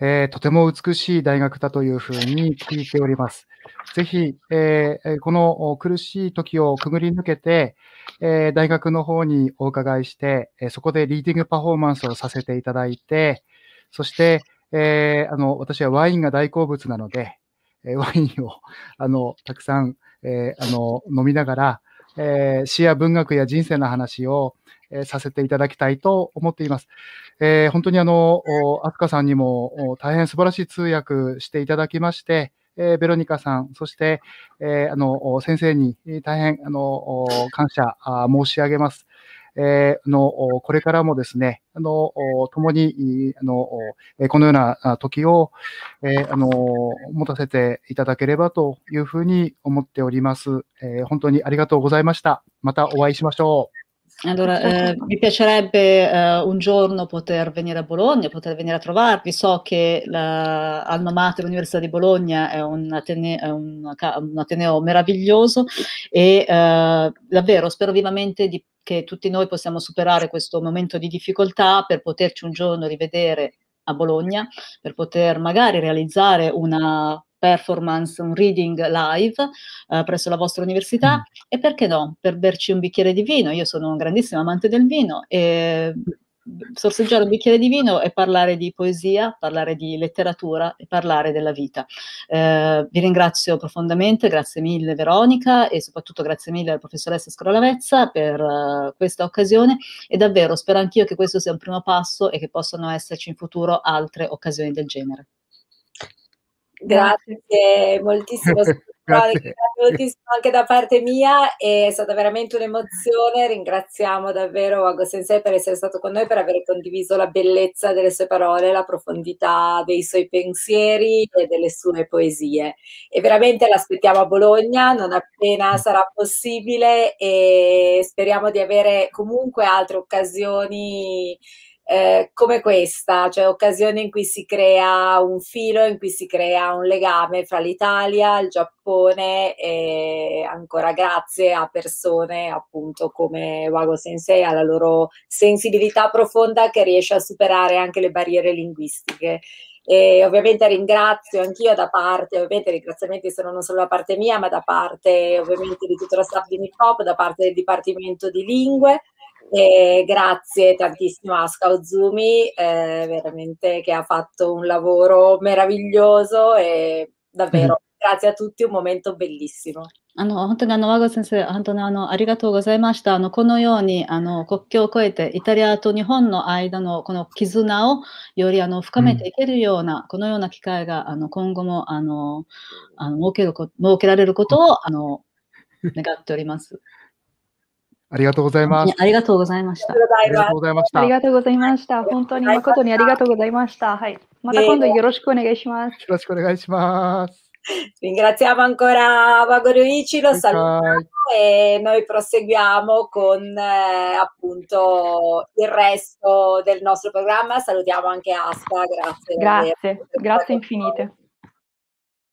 えー、とても美しい大学だというふうに聞いております。ぜひ、えー、この苦しい時をくぐり抜けて、えー、大学の方にお伺いして、そこでリーディングパフォーマンスをさせていただいて、そして、えー、あの、私はワインが大好物なので、ワインを、あの、たくさん、えあの、飲みながら、え詩や文学や人生の話を、えさせていただきたいと思っています。え本当にあの、アスカさんにも大変素晴らしい通訳していただきまして、えベロニカさん、そして、えあの、先生に大変、あの、感謝申し上げます。えの、これからもですね、あの、共に、あの、このような時を、えあの、持たせていただければというふうに思っております。え本当にありがとうございました。またお会いしましょう。Allora, eh, mi piacerebbe eh, un giorno poter venire a Bologna, poter venire a trovarvi. So che Alma Mater, l'Università di Bologna, è un, atene- è un, un ateneo meraviglioso e eh, davvero spero vivamente di, che tutti noi possiamo superare questo momento di difficoltà per poterci un giorno rivedere a Bologna, per poter magari realizzare una performance, un reading live eh, presso la vostra università mm. e perché no, per berci un bicchiere di vino. Io sono un grandissimo amante del vino e sorseggiare un bicchiere di vino e parlare di poesia, parlare di letteratura e parlare della vita. Eh, vi ringrazio profondamente, grazie mille Veronica e soprattutto grazie mille alla professoressa Scrolavezza per uh, questa occasione e davvero spero anch'io che questo sia un primo passo e che possano esserci in futuro altre occasioni del genere. Grazie moltissimo. Grazie. Moltissimo anche da parte mia, è stata veramente un'emozione. Ringraziamo davvero Ago Sensei per essere stato con noi, per aver condiviso la bellezza delle sue parole, la profondità dei suoi pensieri e delle sue poesie. E veramente l'aspettiamo a Bologna non appena mm. sarà possibile e speriamo di avere comunque altre occasioni eh, come questa, cioè occasione in cui si crea un filo, in cui si crea un legame fra l'Italia, il Giappone e ancora grazie a persone appunto come Wago Sensei, alla loro sensibilità profonda che riesce a superare anche le barriere linguistiche. E ovviamente ringrazio anch'io da parte, ovviamente i ringraziamenti sono non solo da parte mia, ma da parte ovviamente di tutto lo staff di Nipop, da parte del Dipartimento di Lingue, E grazie tantissimo a s c a Zumi, eh, veramente che ha fatto un lavoro meraviglioso e davvero grazie a tutti, un momento bellissimo. あの本当にあの和先生、本当にあのありがとうございました。あのこのようにあの国境を越えてイタリアと日本の間のこの絆をよりあの深めていけるような、うん、このような機会があの今後もあのあの設ける設けられることをあの願っております。ありがとうございます。ありがとうございました。ありがとうございました。ありがとうございました。本当に誠にありがとうございました。はい。また今度よろしくお願いします。よろしくお願いします。Ringraziamo ancora Vago Luigi, lo salutiamo e noi proseguiamo con eh, appunto il resto del nostro programma. Salutiamo anche Asta, grazie. Grazie, grazie infinite.